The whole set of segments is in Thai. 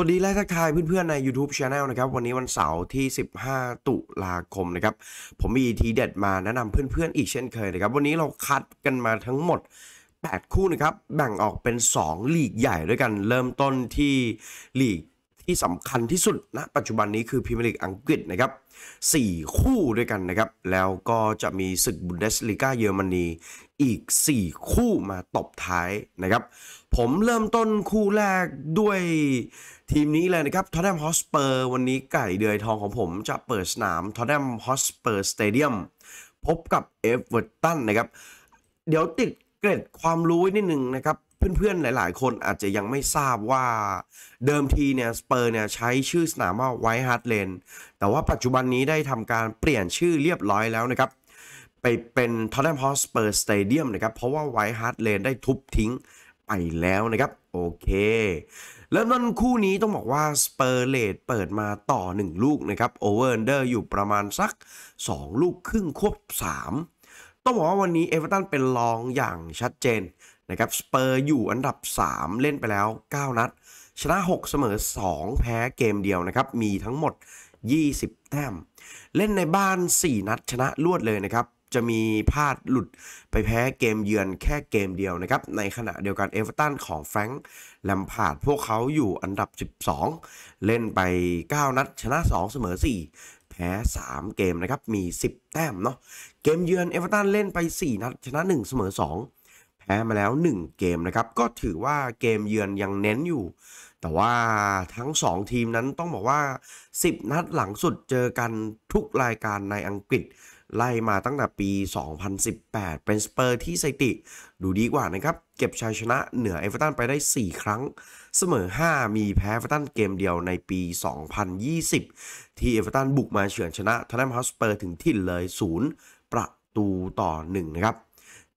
วัสดีและทักทายเพื่อนๆใน YouTube Channel นะครับ วันนี้วันเสาร์ที่ 15 ตุลาคมนะครับ ผมมีทีเด็ดมาแนะนำเพื่อนๆอีกเช่นเคยนะครับ วันนี้เราคัดกันมาทั้งหมด 8 คู่นะครับ แบ่งออกเป็น2ลีกใหญ่ด้วยกัน เริ่มต้นที่ลีกที่สำคัญที่สุดนะปัจจุบันนี้คือพรีเมียร์ลีกอังกฤษนะครับ4คู่ด้วยกันนะครับ แล้วก็จะมีศึกบุนเดสลีกาเยอรมนีอีก 4 คู่มาตบท้ายนะครับ ผมเริ่มต้นคู่แรกด้วยทีมนี้เลยนะครับทอตแนมฮอสเปอร์วันนี้ไก่เดือยทองของผมจะเปิดสนามทอตแนมฮอสเปอร์สเตเดียมพบกับเอฟเวอร์ตันนะครับ เดี๋ยวติดเกร็ดความรู้นิดนึงนะครับเพื่อนๆ หลายๆ คนอาจจะยังไม่ทราบว่าเดิมทีเนี่ยสเปอร์เนี่ยใช้ชื่อสนามว่าไวท์ฮาร์ดเลนแต่ว่าปัจจุบันนี้ได้ทำการเปลี่ยนชื่อเรียบร้อยแล้วนะครับไปเป็นทอตแนมฮอสเปอร์สเตเดียมนะครับ เพราะว่าไวท์ฮาร์ดเลนได้ทุบทิ้งไปแล้วนะครับ โอเค แล้วนั่นคู่นี้ต้องบอกว่าสเปอร์เลดเปิดมาต่อ 1 ลูกนะครับโอเวอร์เดอร์อยู่ประมาณสัก 2 ลูกครึ่งควบ3 ต้องบอกว่าวันนี้เอเวอร์ตันเป็นรองอย่างชัดเจนนะครับสเปอร์อยู่อันดับ 3 เล่นไปแล้ว 9 นัด ชนะ 6 เสมอ 2 แพ้เกมเดียวนะครับมีทั้งหมด 20 แต้ม เล่นในบ้าน 4 นัดชนะรวดเลยนะครับจะมีพลาดหลุดไปแพ้เกมเยือนแค่เกมเดียวนะครับในขณะเดียวกันเอเวอร์ตันของแฟรงค์แลมพาดพวกเขาอยู่อันดับ 12 เล่นไป 9 นัด ชนะ 2 เสมอ 4 แพ้ 3 เกมนะครับมี 10 แต้มเนาะเกมเยือนเอเวอร์ตันเล่นไป 4 นัด ชนะ 1เสมอ2แพ้มาแล้ว 1 เกมนะครับ ก็ถือว่าเกมเยือนยังเน้นอยู่ แต่ว่าทั้ง 2 ทีมนั้นต้องบอกว่า 10 นัดหลังสุดเจอกันทุกรายการในอังกฤษ ไล่มาตั้งแต่ปี 2018 เป็นสเปอร์ที่สถิติ ดูดีกว่านะครับ เก็บชัยชนะเหนือเอเวอร์ตันไปได้ 4 ครั้งเสมอ 5 มีแพ้เอเวอร์ตันเกมเดียวในปี 2020 ที่เอเวอร์ตันบุกมาเฉือนชนะทนแนมฮอสเปอร์ถึงทิ่นเลย0 ประตูต่อ1นะครับ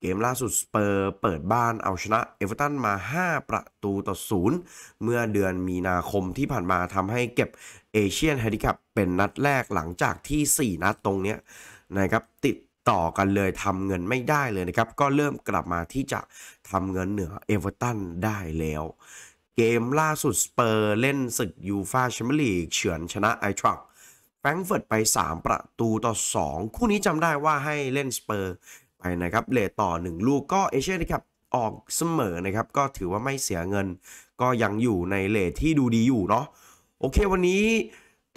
เกมล่าสุดสเปอร์ เปิดบ้านเอาชนะเอเวอร์ตันมา 5 ประตูต่อศูนย์เมื่อเดือนมีนาคมที่ผ่านมาทำให้เก็บเอเชียนแฮดิคัพเป็นนัดแรกหลังจากที่ 4 นัดตรงเนี้ยนะครับติดต่อกันเลยทำเงินไม่ได้เลยนะครับ ก็เริ่มกลับมาที่จะทำเงินเหนือเอเวอร์ตันได้แล้ว เกมล่าสุดสเปอร์เล่นศึกยูฟาแชมเปี้ยนลีก เฉือนชนะไอทรักแฟรงเฟิร์ตไป 3 ประตูต่อ 2 คู่นี้จำได้ว่าให้เล่นสเปอร์ไปนะครับเลทต่อ 1 ลูกก็เอเชียนครับ ออกเสมอนะครับ ก็ถือว่าไม่เสียเงิน ก็ยังอยู่ในเลทที่ดูดีอยู่เนาะโอเควันนี้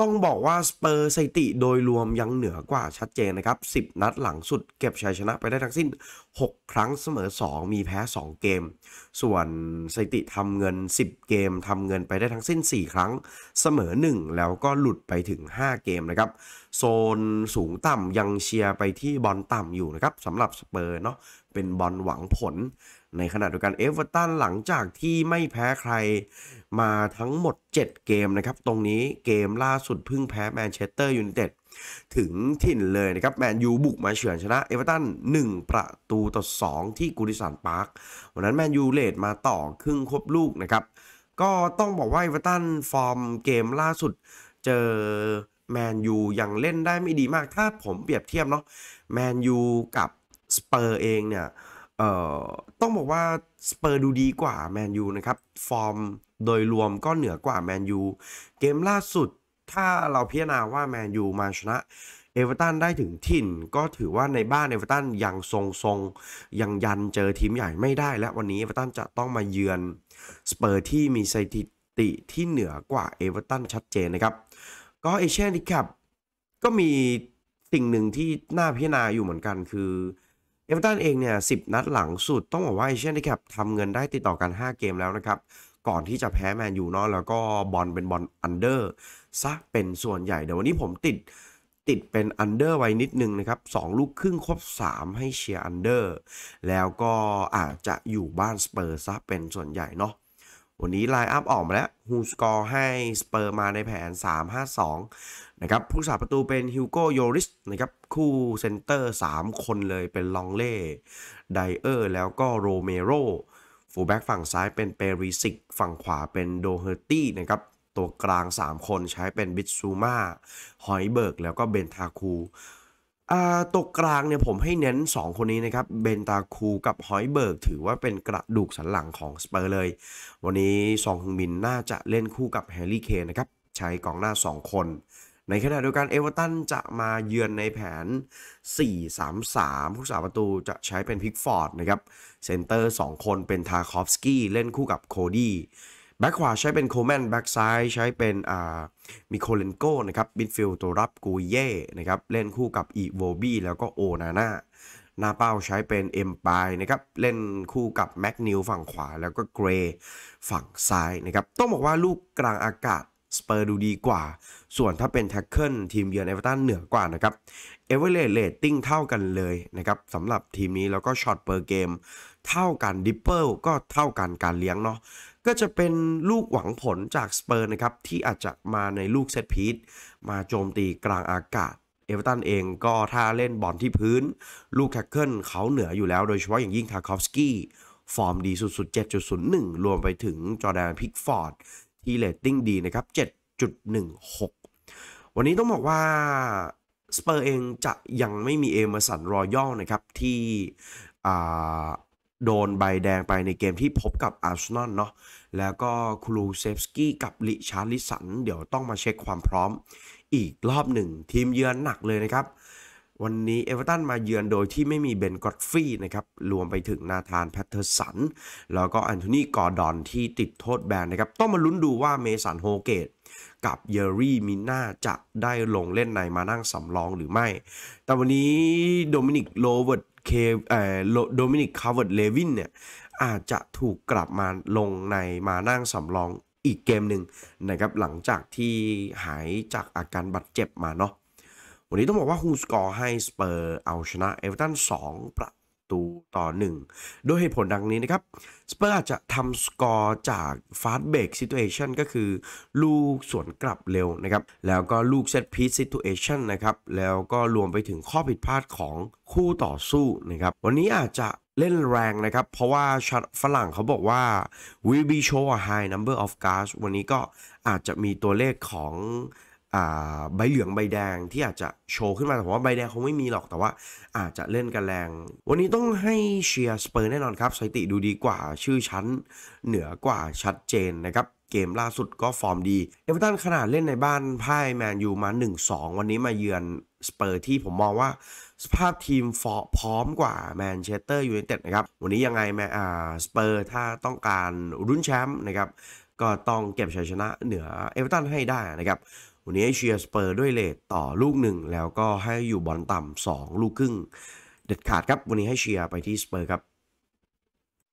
ต้องบอกว่า สเปอร์สติโดยรวมยังเหนือกว่าชัดเจนนะครับ10 นัดหลังสุดเก็บชัยชนะไปได้ทั้งสิ้น 6 ครั้งเสมอ 2 มีแพ้ 2 เกม ส่วนสติทำเงิน 10 เกมทำเงินไปได้ทั้งสิ้น 4 ครั้งเสมอ 1 แล้วก็หลุดไปถึง 5 เกมนะครับ โซนสูงต่ำยังเชียร์ไปที่บอลต่ำอยู่นะครับสำหรับสเปอร์เนาะเป็นบอลหวังผล ในขณะเดียวกันเอเวอร์ตันหลังจากที่ไม่แพ้ใครมาทั้งหมด 7 เกมนะครับ ตรงนี้เกมล่าสุดเพิ่งแพ้แมนเชสเตอร์ยูไนเต็ดถึงถิ่นเลยนะครับ แมนยูบุกมาเฉือนชนะเอเวอร์ตัน1ประตูต่อ2ที่กูริสันพาร์ควันนั้นแมนยูเลดมาต่อครึ่งครบลูกนะครับ ก็ต้องบอกว่าเอเวอร์ตันฟอร์มเกมล่าสุด เจอแมนยูยังเล่นได้ไม่ดีมากถ้าผมเปรียบเทียบเนาะแมนยูกับสเปอร์เองเนี่ย เอ่อ ต้องบอกว่าสเปอร์ดูดีกว่าแมนยูนะครับ ฟอร์มโดยรวมก็เหนือกว่าแมนยู เกมล่าสุดถ้าเราพิจารณาว่าแมนยูมาชนะเอเวอร์ตันได้ถึงถิ่น ก็ถือว่าในบ้านเอเวอร์ตันยังทรงทรงยังยันเจอทีมใหญ่ไม่ได้และวันนี้เอเวอร์ตันจะต้องมาเยือน สเปอร์ที่มีสถิติที่เหนือกว่าเอเวอร์ตันชัดเจนนะครับ ก็เอเชียนดิคับก็มีสิ่งหนึ่งที่น่าพิจารณาอยู่เหมือนกันคือเอเวอร์ตันเองเนี่ยสินัดหลังสุดต้องบอกว่าเอเชียนแคปทำเงินได้ติดต่อกัน 5 เกมแล้วนะครับ ก่อนที่จะแพ้แมนยูเนาะแล้วก็บอลเป็นบอลอันเดอร์ซะเป็นส่วนใหญ่เดี๋ยววันนี้ผมติดติดเป็นอันเดอร์ไว้นิดนึงนะครับสองลูกครึ่งครบ 3 ให้เชียร์อันเดอร์แล้วก็อาจจะอยู่บ้านสเปอร์ซะเป็นส่วนใหญ่เนาะวันนี้ไลน์อัพออกมาแล้วฮูสกอร์ให้สเปอร์มาในแผน 3 5 2ะครับผู้สาประตูเป็นฮิวโกโยริสนะครับคู่เซนเตอร์ 3 คนเลยเป็นลองเล่ไดเออร์แล้วก็โรเมโรฟูลแบ็กฝั่งซ้ายเป็นเปริสิกฝั่งขวาเป็นโดเฮอร์ตี้นะครับตัวกลาง 3 คนใช้เป็นบิซูมาฮอยเบิร์กแล้วก็เบนทาคูตัวกลางเนี่ยผมให้เน้น 2 คนนี้นะครับเบนตาคูกับฮอยเบิร์กถือว่าเป็นกระดูกสันหลังของสเปอร์เลย วันนี้ซองฮงมินน่าจะเล่นคู่กับแฮร์รี่เคนนะครับใช้กองหน้า 2 คนในขณะเดียวกันเอเวอร์ตันจะมาเยือนในแผน 4-3-3 ผู้สาประตูจะใช้เป็นพิกฟอร์ดนะครับเซนเตอร์2คนเป็นทาคอฟสกี้เล่นคู่กับโคดี้แบ็กขวาใช้เป็นโคแมนแบ็กซ้ายใช้เป็นอ่ามิโคเลนโกนะครับบิดฟิลตัวรับกูเย่นะครับเล่นคู่กับอีโวบี้แล้วก็โอนาน่าหน้าเป้าใช้เป็นเอ็มปายนะครับเล่นคู่กับแม็กนิวฝั่งขวาแล้วก็เกรฝั่งซ้ายนะครับ ต้องบอกว่าลูกกลางอากาศสเปอร์ดูดีกว่า ส่วนถ้าเป็นแท็กเกิลทีมเยือนเอเวอร์ตันเหนือกว่านะครับ เอเวอร์เรตเลตติ้งเท่ากันเลยนะครับสำหรับทีมนี้แล้วก็ช็อตเปอร์เกมเท่ากันดิปเปิลก็เท่ากันการเลี้ยงเนาะก็จะเป็นลูกหวังผลจากสเปอร์นะครับที่อาจจะมาในลูกเซตพีทมาโจมตีกลางอากาศเอเวอร์ตันเองก็ถ้าเล่นบอลที่พื้นลูกแท็กเกิลเขาเหนืออยู่แล้ว โดยเฉพาะอย่างยิ่งทาคอฟสกี้ฟอร์มดีสุดๆ7.01รวมไปถึงจอแดนพิกฟอร์ด E rating ดีนะครับ 7.16 วันนี้ต้องบอกว่า สเปอร์เองจะยังไม่มีเอเมอร์สันรอยัลนะครับ ที่โดนใบแดงไปในเกมที่พบกับอาร์เซนอลเนาะแล้วก็ครูเซฟสกี้กับลิชาร์ลิสัน เดี๋ยวต้องมาเช็คความพร้อมอีกรอบหนึ่งทีมเยือนหนักเลยนะครับวันนี้เอเวอร์ตันมาเยือนโดยที่ไม่มีเบนกอตฟรีนะครับ รวมไปถึงนาธานแพทเทอร์สันแล้วก็แอนโทนีกอร์ดอนที่ติดโทษแบนนะครับ ต้องมาลุ้นดูว่าเมสันโฮเกตกับเยอรี่มิน่าจะได้ลงเล่นในมานั่งสำรองหรือไม่ แต่วันนี้โดมินิกโลเวิร์ตเคเอ่อโดมินิกคาร์เวิร์ตเลวินเนี่ยอาจจะถูกกลับมาลงในมานั่งสำรองอีกเกมหนึ่งนะครับหลังจากที่หายจากอาการบาดเจ็บมาเนาะวันนี้ต้องบอกว่าฮูสกอร์ให้สเปอร์เอาชนะเอเวอร์ตัน2ประตูต่อ 1 ด้วยเหตุผลดังนี้นะครับสเปอร์อาจจะทำสกอร์จากฟาสเบรกซิทูเอชันก็คือ ลูกสวนกลับเร็วนะครับ แล้วก็ลูกเซตพีซซิทูเอชันนะครับ แล้วก็รวมไปถึงข้อผิดพลาดของคู่ต่อสู้นะครับ วันนี้อาจจะเล่นแรงนะครับ เพราะว่าชฝรั่งเขาบอกว่า we be show a high number of g a r d s วันนี้ก็อาจจะมีตัวเลขของใบเหลืองใบแดงที่อาจจะโชว์ขึ้นมาแต่ว่าใบแดงคงไม่มีหรอกแต่ว่าอาจจะเล่นกันแรง วันนี้ต้องให้เชียร์สเปอร์แน่นอนครับสติดูดีกว่าชื่อชั้นเหนือกว่าชัดเจนนะครับ เกมล่าสุดก็ฟอร์มดี เอเวอร์ตันขนาดเล่นในบ้านพ่ายแมนยูมา 1-2 วันนี้มาเยือนสเปอร์ที่ผมมองว่า สภาพทีมฟอพร้อมกว่าแมนเชสเตอร์ยูไนเต็ดนะครับวันนี้ยังไงแมอ่าสเปอร์ถ้าต้องการรุ่นแชมป์นะครับก็ต้องเก็บชัยชนะเหนือเอเวอร์ตันให้ได้นะครับวันนี้เชียร์สเปอร์ด้วยเลทต่อลูกหนึ่งแล้วก็ให้อยู่บอลต่ำสองลูกครึ่ง เด็ดขาดครับวันนี้ให้เชียร์ไปที่สเปอร์ครับ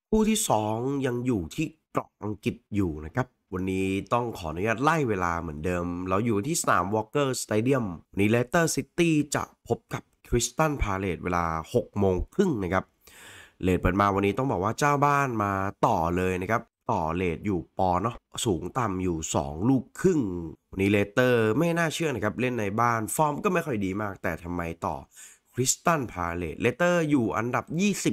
คู่ที่2ยังอยู่ที่เกาะอังกฤษอยู่นะครับวันนี้ต้องขออนุญาตไล่เวลาเหมือนเดิมเราอยู่ที่สนามวอลเกอร์สเตเดียมวันนี้เลสเตอร์ซิตี้จะพบกับคริสตันพาเลตเวลา6โมงครึ่งนะครับเลดเปิดมาวันนี้ต้องบอกว่าเจ้าบ้านมาต่อเลยนะครับต่อเลทอยู่ปอเนาะสูงต่ำอยู่ 2 ลูกครึ่งนีเลเตอร์ไม่น่าเชื่อนะครับ เล่นในบ้านฟอร์มก็ไม่ค่อยดีมาก แต่ทำไมต่อคริสตันพาเลตเลเตอร์อยู่อันดับ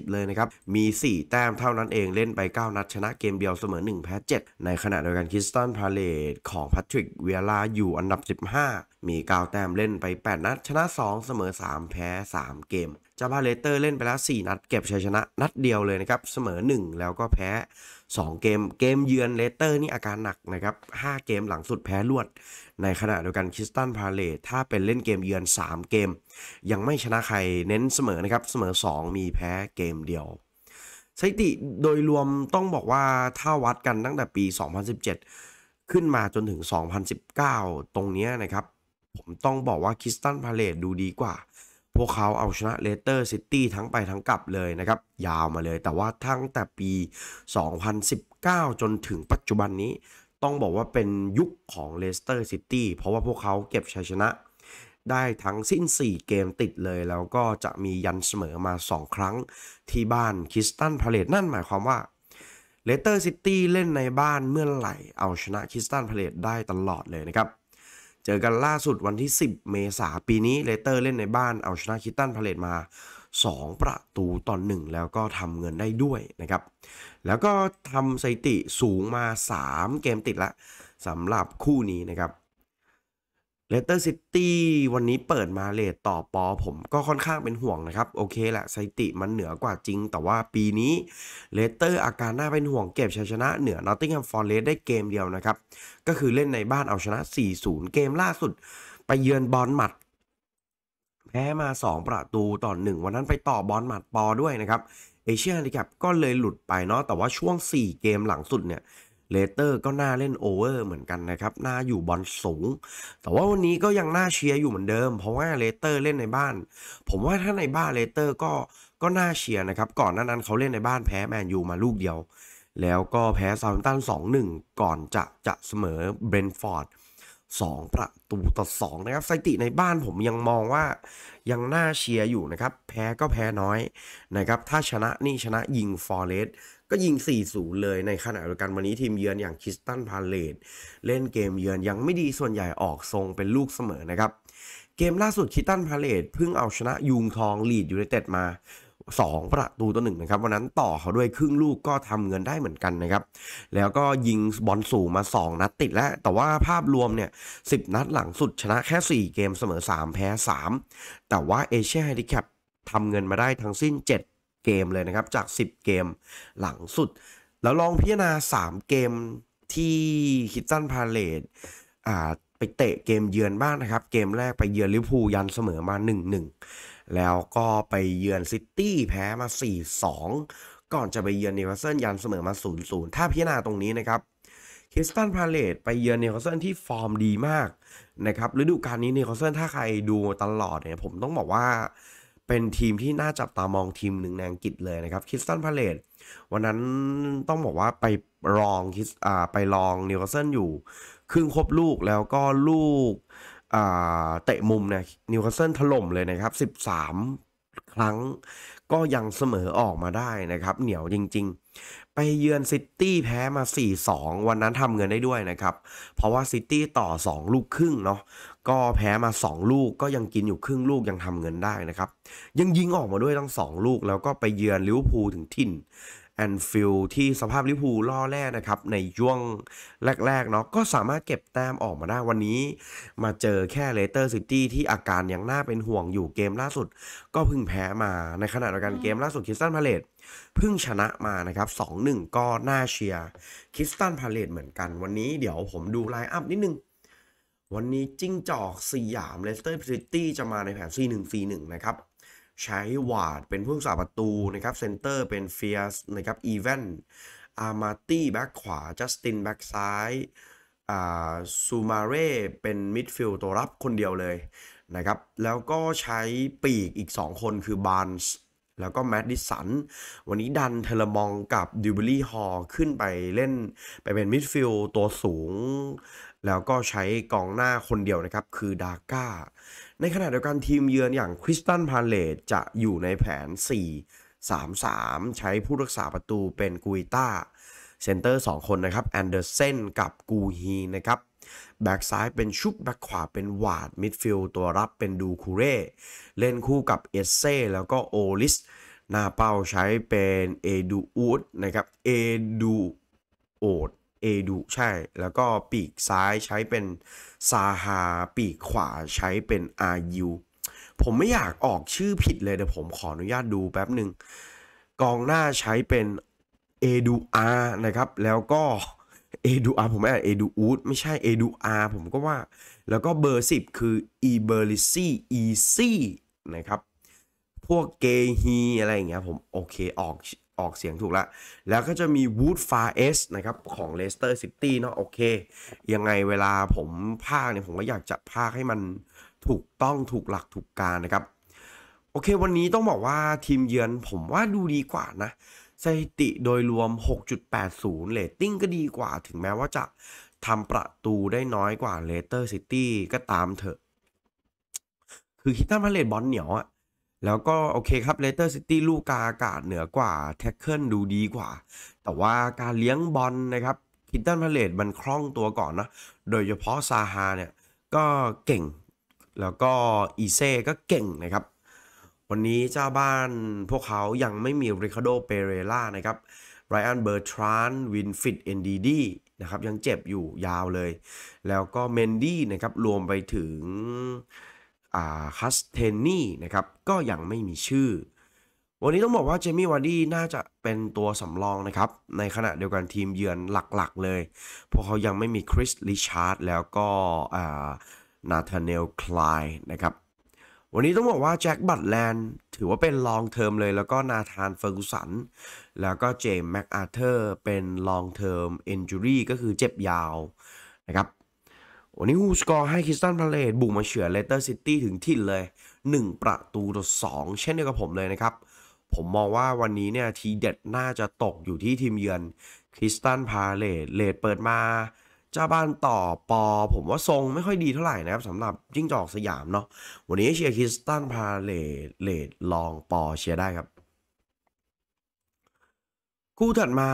20 เลยนะครับ มี 4 แต้มเท่านั้นเองเล่นไป 9 นัดชนะเกมเดียวเสมอ 1 แพ้ 7 ในขณะเดียวกันคริสตันพาเลตของแพทริกเวียลาอยู่อันดับ 15 มี 9แต้มเล่นไป 8 นัดชนะ 2 เสมอ 3 แพ้ 3 เกมจาพาเลเตอร์เล่นไปแล้ว 4 นัด เก็บชัยชนะนัดเดียวเลยนะครับเสมอ 1 แล้วก็แพ้2เกมเกมเยือนเลสเตอร์นี่อาการหนักนะครับ5เกมหลังสุดแพ้รวดในขณะเดียวกันคริสตันพาเลตถ้าเป็นเล่นเกมเยือน3เกม ยังไม่ชนะใครเน้นเสมอนะครับเสมอ 2 มีแพ้เกมเดียวสถิติโดยรวมต้องบอกว่าถ้าวัดกันตั้งแต่ปี 2017 ขึ้นมาจนถึง 2019 ตรงนี้นะครับ ผมต้องบอกว่าคริสตันพาเลตดูดีกว่าพวกเขาเอาชนะเลสเตอร์ซิตี้ทั้งไปทั้งกลับเลยนะครับ ยาวมาเลยแต่ว่าทั้งแต่ปี 2019 จนถึงปัจจุบันนี้ ต้องบอกว่าเป็นยุคของเลสเตอร์ซิตี้เพราะว่าพวกเขาเก็บชัยชนะ ได้ทั้งสิ้น 4 เกมติดเลย แล้วก็จะมียันเสมอมา 2 ครั้งที่บ้านคิสตันพาเลตนั่นหมายความว่าเลสเตอร์ซิตี้เล่นในบ้านเมื่อไหร่เอาชนะคิสตันพาเลตได้ตลอดเลยนะครับเจอกันล่าสุดวันที่ 10 เมษาปีนี้ เลเตอร์เล่นในบ้านเอาชนะคิตตันพาเลตมา 2 ประตูตอนหนึ่งแล้วก็ทำเงินได้ด้วยนะครับ แล้วก็ทำสถิติสูงมา 3 เกมติดละสำหรับคู่นี้นะครับเลสเตอร์ซิตี้วันนี้เปิดมาเลทต่อปอผมก็ค่อนข้างเป็นห่วงนะครับ โอเคแหละสิติมันเหนือกว่าจริงแต่ว่าปีนี้เลสเตอร์อาการน่าเป็นห่วงเก็บชัยชนะเหนือนอตติงแฮมฟอร์เรสได้เกมเดียวนะครับ ก็คือเล่นในบ้านเอาชนะ 4-0 เกมล่าสุด ไปเยือนบอลมัด แพ้มา 2 ประตูต่อหนึ่งวันนั้นไปต่อบอลหมัดปอด้วยนะครับเอเชียนลีกับก็เลยหลุดไปเนาะแต่ว่าช่วง 4 เกมหลังสุดเนี่ยเลเตอร์ก็น่าเล่นโอเวอร์เหมือนกันนะครับน่าอยู่บอลสูง แต่ว่าวันนี้ก็ยังน่าเชียร์อยู่เหมือนเดิม เพราะว่าเลเตอร์เล่นในบ้าน ผมว่าถ้าในบ้านเลเตอร์ก็ก็น่าเชียร์นะครับ ก่อนหน้านั้นเขาเล่นในบ้าน แพ้แมนยูมาลูกเดียว แล้วก็แพ้ซาวน์ตันสองหนึ่งก่อนจะจะเสมอเบรนฟอร์ดสองประตูต่อสองนะครับสถิติในบ้านผมยังมองว่ายังน่าเชียร์อยู่นะครับแพ้ก็แพ้น้อยนะครับถ้าชนะนี่ชนะยิงฟอร์เรสก็ยิง4-0เลยในขณะเดียวกันวันนี้ทีมเยือนอย่างคิสตันพาเลตเล่นเกมเยือนยังไม่ดีส่วนใหญ่ออกทรงเป็นลูกเสมอนะครับ เกมล่าสุดคิสตันพาเลตเพิ่งเอาชนะยูงทองลีดยูไนเต็ดมา 2 ประตูต่อหนึ่งนะครับวันนั้นต่อเขาด้วยครึ่งลูกก็ทำเงินได้เหมือนกันนะครับ แล้วก็ยิงบอลสูงมา 2 นัดติดแล้ว แต่ว่าภาพรวมเนี่ยสินัดหลังสุดชนะแค่ 4 เกมเสมอ 3 แพ้ 3 แต่ว่าเอเชียไฮดิแคปทำเงินมาได้ทั้งสิ้น 7เกมเลยนะครับจาก 10 เกมหลังสุด แล้วลองพิจารณา 3 เกมที่คิดตันพาเลตอ่าไปเตะเกมเยือนบ้างนะครับ เกมแรกไปเยือนลิเวอร์พูลยันเสมอมา 1-1 แล้วก็ไปเยือนซิตี้แพ้มา 4-2 ก่อนจะไปเยือนนิวคาสเซิลยันเสมอมา 0-0 ถ้าพิจารณาตรงนี้นะครับคริสตันพาเลตไปเยือนเนคาสเซิลที่ฟอร์มดีมากนะครับฤดูกาลนี้เนคาสเซิลถ้าใครดูตลอดเนี่ยผมต้องบอกว่าเป็นทีมที่น่าจับตามองทีมหนึ่งในอังกฤษเลยนะครับคิสตันพาเลตวันนั้นต้องบอกว่าไปรองคิสอ่าไปรองนิวคาสเซิลอยู่ ครึ่งครบลูกแล้วก็ลูกอ่าเตะมุมนะนิวคาสเซิลถล่มเลยนะครับ13ครั้งก็ยังเสมอออกมาได้นะครับเหนียวจริง ๆ ไปเยือนซิตี้แพ้มา 4-2 วันนั้นทำเงินได้ด้วยนะครับเพราะว่าซิตี้ต่อ 2 ลูกครึ่งเนาะก็แพ้มา 2 ลูก ก็ยังกินอยู่ครึ่งลูกยังทำเงินได้นะครับยังยิงออกมาด้วยทั้ง2ลูก แล้วก็ไปเยือนลิเวอร์พูลถึงถิ่นแอนฟิลที่สภาพลิพูล่อแร่นะครับ ในช่วงแรกๆ เนาะก็สามารถเก็บแต้มออกมาได้วันนี้มาเจอแค่เลสเตอร์ซิตี้ที่อาการยังน่าเป็นห่วงอยู่เกมล่าสุด ก็พึ่งแพ้มาในขณะเดียวกันเกมล่าสุดคริสตันพาเลตพึ่งชนะมานะครับ 2-1 ก็น่าเชียร์คริสตันพาเลตเหมือนกันวันนี้เดี๋ยวผมดูไลน์อัพนิดนึง วันนี้จิ้งจอกสยามเลสเตอร์ซิตี้จะมาในแผน4 1 4 1นะครับใช้วาดเป็นผู้สาประตูนะครับเซนเตอร์เป็นเฟียสนะครับ อีเวนอามาตี้แบ็กขวา จัสตินแบ็กซ้ายซูมาเร่เป็นมิดฟิลด์ตัวรับคนเดียวเลยนะครับ แล้วก็ใช้ปีกอีก 2 คนคือบานส์แล้วก็แมดดิสันวันนี้ดันเทเลมองกับดิวเบอรี่ฮอลขึ้นไปเล่นไปเป็นมิดฟิลด์ตัวสูง แล้วก็ใช้กองหน้าคนเดียวนะครับคือดาก้าในขณะเดียวกันทีมเยือนอย่างคริสตันพาเลตจะอยู่ในแผน 4 3 3 ใช้ผู้รักษาประตูเป็นกุยต้าเซนเตอร์2คนนะครับแอนเดอร์เซนกับกูฮีนะครับแบ็กซ้ายเป็นชุบแบ็กขวาเป็นวาดมิดฟิลตัวรับเป็นดูคูเร่เล่นคู่กับเอเซ่แล้วก็โอลิสหน้าเป้าใช้เป็นเอดูอูดนะครับเอดูโอดเอดูใช่แล้วก็ปีกซ้ายใช้เป็นซาฮาปีกขวาใช้เป็นอายูผมไม่อยากออกชื่อผิดเลยเดี๋ยวผมขออนุญาตดูแป๊บหนึ่งกองหน้าใช้เป็นเอดูอานะครับแล้วก็เอดูอาผมไม่อ่านเอดูอูดไม่ใช่เอดูอาผมก็ว่าแล้วก็เบอร์สิบคืออีเบอร์ลิซี่อีซี่นะครับพวกเกฮีอะไรอย่างเงี้ยผมโอเคออกออกเสียงถูกละแล้วก็จะมี Wood Far S นะครับ ของ Leicester City เนาะโอเค ยังไงเวลาผมภาคเนี่ย ผมก็อยากจะภาคให้มันถูกต้องถูกหลักถูกการนะครับ โอเควันนี้ต้องบอกว่าทีมเยือนผมว่าดูดีกว่านะสถิติโดยรวม 6.80เลตติ้งก็ดีกว่า ถึงแม้ว่าจะทำประตูได้น้อยกว่าเลสเตอร์ซิตี้ก็ตามเถอะ คือคิดถ้ามาเลตบอลเหนียวอะแล้วก็โอเคครับเลสเตอร์ซิตี้ลูกกาอากาศเหนือกว่าแท็กเกิลดูดีกว่า แต่ว่าการเลี้ยงบอลนะครับคิตตันพาเลตมันคล่องตัวก่อนนะโดยเฉพาะซาฮาเนี่ย ก็เก่ง แล้วก็อีเซ่ก็เก่งนะครับ วันนี้เจ้าบ้านพวกเขายังไม่มีริคาโดเปเรล่านะครับไรอันเบอร์ทรานวินฟิตเอนดีดีนะครับ ยังเจ็บอยู่ยาวเลย แล้วก็เมนดี้นะครับรวมไปถึงคัสเทนนี่นะครับก็ยังไม่มีชื่อ วันนี้ต้องบอกว่าเจมี่วาร์ดี้น่าจะเป็นตัวสำรองนะครับในขณะเดียวกันทีมเยือนหลักๆเลยเพราะเขายังไม่มีคริสลิชาร์ดแล้วก็นาธานเนลคลายนะครับวันนี้ต้องบอกว่า แจ็คบัตแลนด์ ถือว่าเป็นลองเทอมเลย แล้วก็นาธานเฟอร์กุสัน แล้วก็เจมส์แม็กอาเธอร์ เป็นลองเทอมเอนจูรี่ก็คือเจ็บยาวนะครับวันนี้ฮูสกอร์ให้คริสตันพาเลตบุกมาเฉือเลสเตอร์ซิตี้ถึงทิ่เลย 1 ประตูต่อ2เช่นเดียวกับผมเลยนะครับ ผมมองว่าวันนี้เนี่ยทีเด็ดน่าจะตกอยู่ที่ทีมเยือนคริสตันพาเลตเลดเปิดมาเจ้าบ้านต่อปอ ผมว่าทรงไม่ค่อยดีเท่าไหร่นะครับสำหรับยิ่งจอกสยามเนาะวันนี้เชียร์คริสตันพาเลตเลดลองปอเชียร์ได้ครับ คู่ถัดมา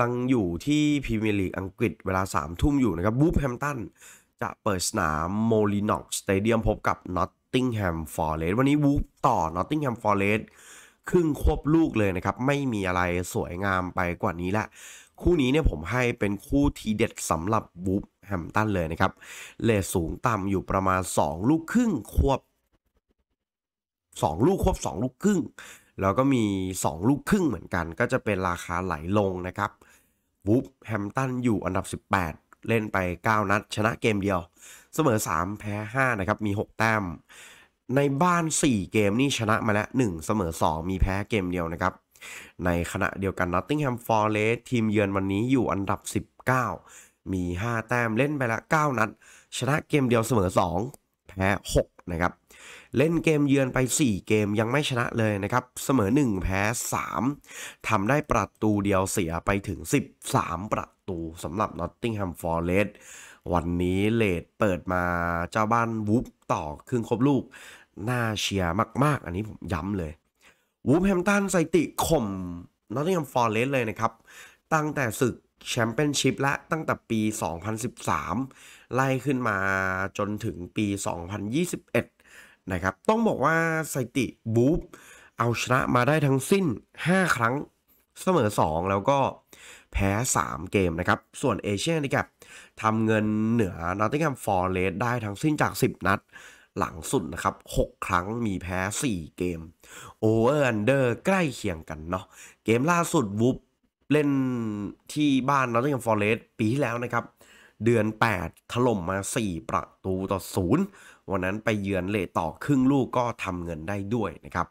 ลังอยู่ที่พรีเมียร์ลีกอังกฤษเวลา3ทุ่มอยู่นะครับบูฟแฮมตันจะเปิดสนามโมลิน็อกสเตเดียมพบกับนอตติงแฮมฟอร์เรสวันนี้วูฟต่อนอตติงแฮมฟอร์เรสครึ่งควบลูกเลยนะครับ ไม่มีอะไรสวยงามไปกว่านี้ละคู่นี้เนี่ยผมให้เป็นคู่ทีเด็ดสำหรับวูฟแฮมตันเลยนะครับเลทสูงต่ำอยู่ประมาณ 2 ลูกครึ่งควบ2 ลูกควบ2 ลูกครึ่ง แล้วก็มี 2 ลูกครึ่งเหมือนกัน ก็จะเป็นราคาไหลลงนะครับวูฟแฮมตันอยู่อันดับ 18เล่นไป 9 นัด ชนะเกมเดียวเสมอ 3 แพ้5นะครับมี 6 แต้ม ในบ้าน 4 เกมนี่ ชนะมาแล้ว 1 เสมอ 2 มีแพ้เกมเดียวนะครับในขณะเดียวกันนอตติงแฮมฟอร์เรสทีมเยือนวันนี้อยู่อันดับ 19 มี 5 แต้มเล่นไปละ 9 นัด ชนะเกมเดียวเสมอ 2 แพ้6นะครับเล่นเกมเยือนไป 4 เกมยังไม่ชนะเลยนะครับเสมอ 1 แพ้ 3ทำได้ประตูเดียวเสียไปถึง 13 ประตูสำหรับนอตติงแฮมฟอร์เรส์วันนี้เลดเปิดมาเจ้าบ้านวูฟต่อครึ่งครบลูกน่าเชียร์มาก ๆ อันนี้ผมย้ำเลยวูฟแฮมตันสติข่มนอตติงแฮมฟอร์เรส์เลยนะครับ ตั้งแต่ศึกแชมเปี้ยนชิพและตั้งแต่ปี 2013 ไล่ขึ้นมาจนถึงปี 2021 นะครับต้องบอกว่าสติบูฟเอาชนะมาได้ทั้งสิ้น 5 ครั้งเสมอ 2 แล้วก็แพ้ 3 เกมนะครับ ส่วนเอเชียนดิแกบทำเงินเหนือนอตติงแฮมฟอร์เรสได้ทั้งสิ้นจาก 10 นัดหลังสุดนะครับ 6 ครั้งมีแพ้ 4 เกมโอเวอร์อันเดอร์ใกล้เคียงกันเนาะเกมล่าสุดวูบเล่นที่บ้านนอตติงแฮมฟอร์เรสปีที่แล้วนะครับ เดือน 8 ถล่มมา 4 ประตูต่อ 0 วันนั้นไปเยือนเลตต่อครึ่งลูกก็ทำเงินได้ด้วยนะครับ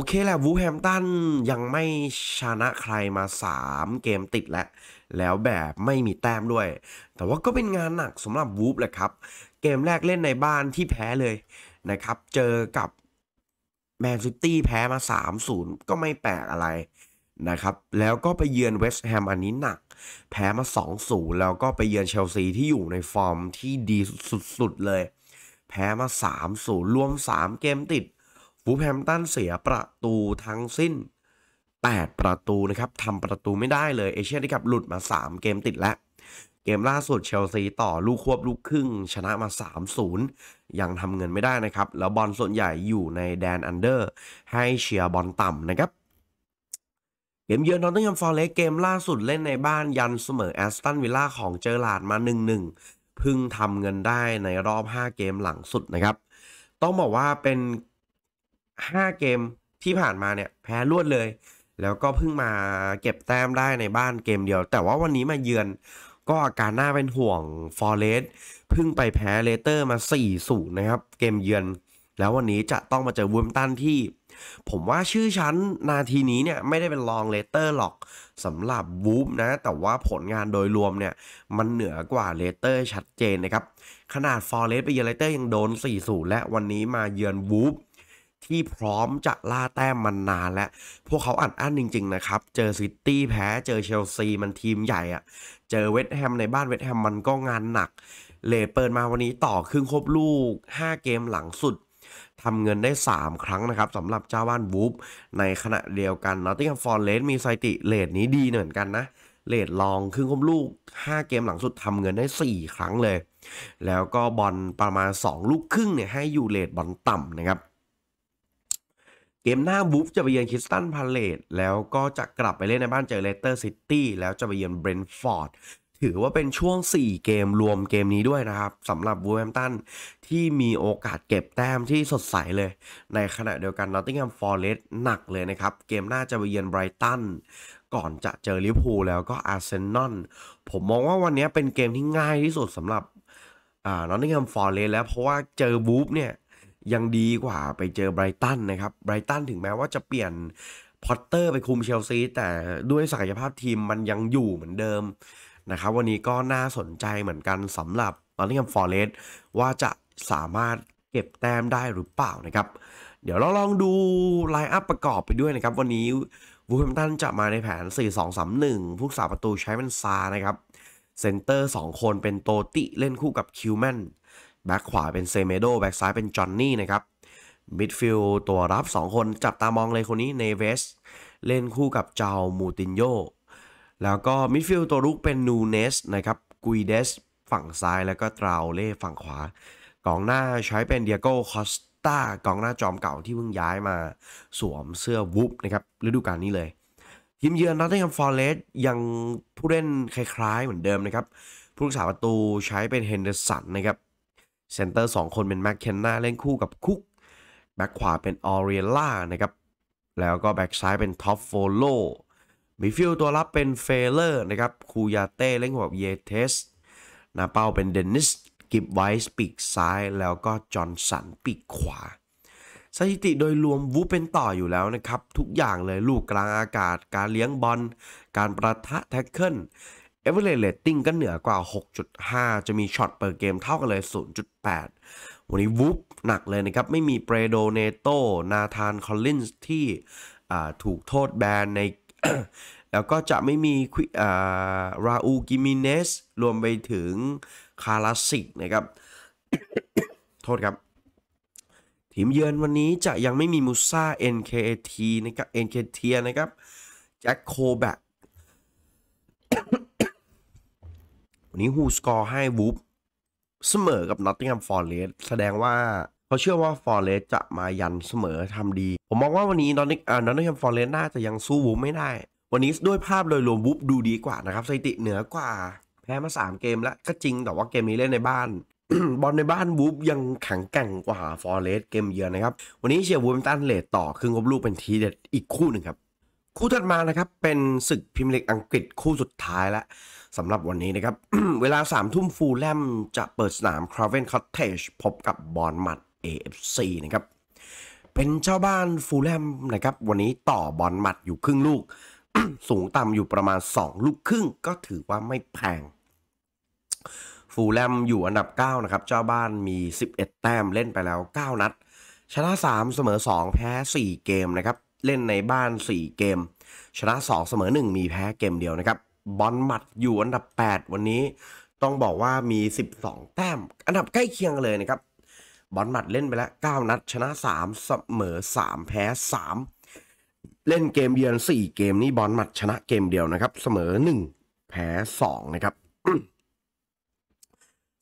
โอเคแหละวูแฮมตันยังไม่ชนะใครมา 3 เกมติดแล้วแล้วแบบไม่มีแต้มด้วย แต่ว่าก็เป็นงานหนักสำหรับวูฟแหละครับ เกมแรกเล่นในบ้านที่แพ้เลยนะครับเจอกับแมนซิตี้แพ้มา 3-0 ก็ไม่แปลกอะไรนะครับแล้วก็ไปเยือนเวสต์แฮมอันนี้หนัก แพ้มา2-0แล้วก็ไปเยือนเชลซีที่อยู่ในฟอร์มที่ดีสุดๆเลย แพ้มา3-0รวม 3 เกมติดูแฮมตันเสียประตูทั้งสิ้น 8 ประตูนะครับทำประตูไม่ได้เลย เอเชียนที่กับหลุดมา 3 เกมติดแล้ว เกมล่าสุดเชลซีต่อลูกควบลูกครึ่งชนะมา 3-0ยังทำเงินไม่ได้นะครับ แล้วบอลส่วนใหญ่อยู่ในแดนอันเดอร์ ให้เชียร์บอลต่ำนะครับ เกมเยือนนอตติงแฮมฟอร์เรสเกมล่าสุดเล่นในบ้านยันเสมอแอสตันวิลล่าของเจอร์ลาดมา1-1พึ่งทำเงินได้ในรอบ 5 เกมหลังสุดนะครับต้องบอกว่าเป็นห้าเกมที่ผ่านมาเนี่ยแพ้รวดเลย แล้วก็เพิ่งมาเก็บแต้มได้ในบ้านเกมเดียว แต่ว่าวันนี้มาเยือนก็อาการน่าเป็นห่วงฟอร์เรสเพิ่งไปแพ้เลเตอร์มา4-0นะครับ เกมเยือนแล้ววันนี้จะต้องมาเจอวูมตันที่ ผมว่าชื่อชั้นนาทีนี้เนี่ยไม่ได้เป็นรองเลเตอร์หรอกสำหรับวูมนะแต่ว่าผลงานโดยรวมเนี่ยมันเหนือกว่าเลเตอร์ชัดเจนนะครับขนาดฟอร์เรสไปเยือนเลเตอร์ยังโดน4-0และวันนี้มาเยือนวูมที่พร้อมจะล่าแต้มมันนานและพวกเขาอัดอั้นจริงๆนะครับ เจอซิตี้แพ้ เจอเชลซีมันทีมใหญ่อะเจอเวสต์แฮมในบ้านเวสต์แฮมมันก็งานหนักเลเปิดมาวันนี้ต่อครึ่งครบลูก 5 เกมหลังสุด ทำเงินได้ 3 ครั้งนะครับ สำหรับเจ้าบ้านวูฟในขณะเดียวกันนอตติงแฮมฟอร์เรสมีสถิติเลดนี้ดีเหมือนกันนะเลดลองครึ่งคบลูก 5 เกมหลังสุดทำเงินได้ 4 ครั้งเลย แล้วก็บอลประมาณ 2 ลูกครึ่งเนี่ยให้อยู่เลดบอลต่ำนะครับเกมหน้าบูฟจะไปเยือนคิสตันพาเลตแล้วก็จะกลับไปเล่นในบ้านเจอเลสเตอร์ซิตี้แล้วจะไปเยือนเบรนฟอร์ดถือว่าเป็นช่วง 4 เกมรวมเกมนี้ด้วยนะครับสำหรับบูแฮมตันที่มีโอกาสเก็บแต้มที่สดใสเลย ในขณะเดียวกันนอตติงแฮมฟอร์เรสต์หนักเลยนะครับ เกมหน้าจะไปเยือนไบรตันก่อนจะเจอลิเวอร์พูลแล้วก็อาร์เซนอลผมมองว่าวันนี้เป็นเกมที่ง่ายที่สุดสำหรับนอตติงแฮมฟอร์เรสต์แล้วเพราะว่าเจอบูฟเนี่ยยังดีกว่าไปเจอไบรตันนะครับ ไบรตันถึงแม้ว่าจะเปลี่ยนพอตเตอร์ไปคุมเชลซีแต่ด้วยศักยภาพทีมมันยังอยู่เหมือนเดิมนะครับวันนี้ก็น่าสนใจเหมือนกันสำหรับตอนนี้กับฟอร์เรสว่าจะสามารถเก็บแต้มได้หรือเปล่านะครับ เดี๋ยวเราลองดูไลน์อัพประกอบไปด้วยนะครับ วันนี้วูเฮมตันจะมาในแผน 4-2-3-1ผู้สาประตูใช้มันซานะครับเซนเตอร์2 คนเป็นโตติเล่นคู่กับคิวแมนแบ็กขวาเป็นเซเมโด แบ็กซ้ายเป็นจอนนี่นะครับ มิดฟิลด์ตัวรับ 2 คนจับตามองเลยคนนี้เนเวส เล่นคู่กับเจ้ามูตินโยแล้วก็มิดฟิลด์ตัวรุกเป็นนูเนสนะครับ กุยเดสฝั่งซ้ายแล้วก็ตราเล่ฝั่งขวากองหน้าใช้เป็นเดียโก้คอสตากองหน้าจอมเก่าที่เพิ่งย้ายมาสวมเสื้อวุบนะครับฤดูกาลนี้เลย ทีมเยือนนอตติงแฮมฟอร์เรสยังผู้เล่นคล้ายๆ เหมือนเดิมนะครับ ผู้รักษาประตูใช้เป็นเฮนเดอร์สันนะครับเซนเตอร์2คนเป็นแม็กเคนนาเล่นคู่กับคุกแบ็กขวาเป็นออเรียล่านะครับแล้วก็แบ็กซ้ายเป็นท็อปโฟโลมิฟิลตัวรับเป็นเฟเลอร์นะครับคูยาเต้เล่นหกับเยเทสนาเป้าเป็นเดนิสกิบไวส์ปีกซ้าย แล้วก็จอห์นสันปีกขวาสถิติโดยรวมวูเป็นต่ออยู่แล้วนะครับ ทุกอย่างเลยลูกกลางอากาศ การเลี้ยงบอล การประทะแท็กเกิลเอเวอร์เรติ้งก็เหนือกว่า 6.5 จะมีช็อตเปิดเกมเท่ากันเลย 0.8 วันนี้วุบหนักเลยนะครับ ไม่มีเปรโดเนโต นาธานคอลลินส์ที่ถูกโทษแบนใน แล้วก็จะไม่มีราอูกิมิเนส รวมไปถึงคาราสิกนะครับ โทษครับ ทีมเยือนวันนี้จะยังไม่มีมูซา NKT นะครับ NKT นะครับ แจ็คโคแบกนี้ฮูสกอร์ให้วูฟเสมอกับนอตติงแฮมฟอร์เรสแสดงว่าเขาเชื่อว่าฟอร์เรสจะมายันเสมอทำดี ผมมองว่าวันนี้นอตติงนอตติงแฮมฟอร์เรสน่าจะยังสู้วูฟไม่ได้ วันนี้ด้วยภาพโดยรวมวูฟดูดีกว่านะครับสถิติเหนือกว่า แพ้มา 3 เกมแล้ว ก็จริงแต่ว่าเกมนี้เล่นในบ้าน บอลในบ้านวูฟยังแข็งแกร่งกว่าฟอร์เรสเกมเยือนนะครับ วันนี้เชียร์วูฟตันเลดต่อครึ่งกบลูกเป็นทีเด็ดอีกคู่หนึ่งครับคู่ถัดมานะครับเป็นศึกพิมพ์เล็กอังกฤษคู่สุดท้ายแล้วสำหรับวันนี้นะครับ เวลา3ามทุ่มฟูลแลมจะเปิดสนามคราเวนคอตเทจพบกับบอลมัด AFC นะครับเป็นเจ้าบ้านฟูลแลมนะครับวันนี้ต่อบอลมัดอยู่ครึ่งลูก สูงต่ำอยู่ประมาณ 2 ลูกครึ่ง ก็ถือว่าไม่แพง ฟูลแลมอยู่อันดับ 9 นะครับ เจ้าบ้านมี 11 แต้มเล่นไปแล้ว 9 นัด ชนะ 3 เสมอ 2 แพ้ 4 เกมนะครับเล่นในบ้าน 4 เกม ชนะ 2 เสมอ 1 มีแพ้เกมเดียวนะครับบอลหมัดอยู่อันดับ 8 วันนี้ ต้องบอกว่ามี 12แต้มอันดับใกล้เคียงกันเลยนะครับบอลหมัดเล่นไปแล้ว9นัด ชนะ3 เสมอ3 แพ้ 3 เล่นเกมเยือน 4 เกม นี่บอลหมัดชนะเกมเดียวนะครับเสมอ 1 แพ้2นะครับ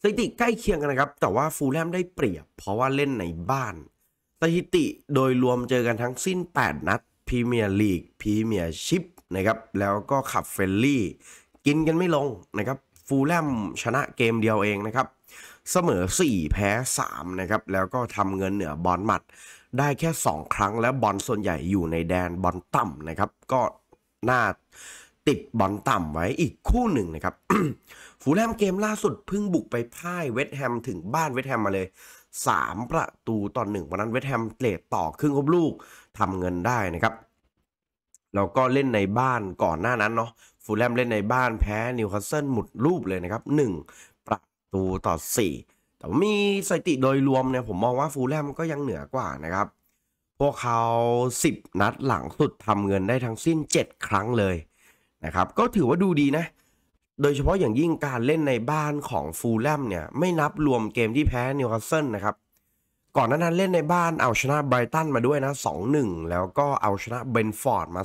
สถิติใกล้เคียงกันนะครับ แต่ว่าฟูลแลมได้เปรียบ เพราะว่าเล่นในบ้านสถิติโดยรวมเจอกันทั้งสิ้น 8 นัดพรีเมียร์ลีกพรีเมียร์ชิพนะครับแล้วก็ขับเฟลลี่ กินกันไม่ลงนะครับ ฟูลแลมชนะเกมเดียวเองนะครับ เสมอ 4 แพ้3นะครับแล้วก็ทำเงินเหนือบอลหมัด ได้แค่ 2 ครั้งและบอลส่วนใหญ่อยู่ในแดนบอลต่ำนะครับ ก็น่าติดบอลต่ำไว้อีกคู่หนึ่งนะครับ ฟูลแลมเกมล่าสุดเพิ่งบุกไปพ่ายเวสต์แฮมถึงบ้านเวสต์แฮมมาเลย 3 ประตูตอนหนึ่งวันนั้นเวสต์แฮมเละต่อครึ่งครบลูกทำเงินได้นะครับแล้วก็เล่นในบ้านก่อนหน้านั้นเนาะฟูลแลมเล่นในบ้านแพ้นิวคาสเซิลหมุดรูปเลยนะครับ 1 ประตูต่อ 4 แต่ว่ามีสถิติโดยรวมเนี่ยผมมองว่าฟูลแลมก็ยังเหนือกว่านะครับ พวกเขา 10 นัดหลังสุดทำเงินได้ทั้งสิ้น 7 ครั้งเลยนะครับก็ถือว่าดูดีนะ โดยเฉพาะอย่างยิ่งการเล่นในบ้านของฟูลแลมเนี่ย ไม่นับรวมเกมที่แพ้นิวคาสเซิลนะครับก่อนหน้านั้นเล่นในบ้านเอาชนะไบรตันมาด้วยนะ 2-1 แล้วก็เอาชนะเบนฟอร์ดมา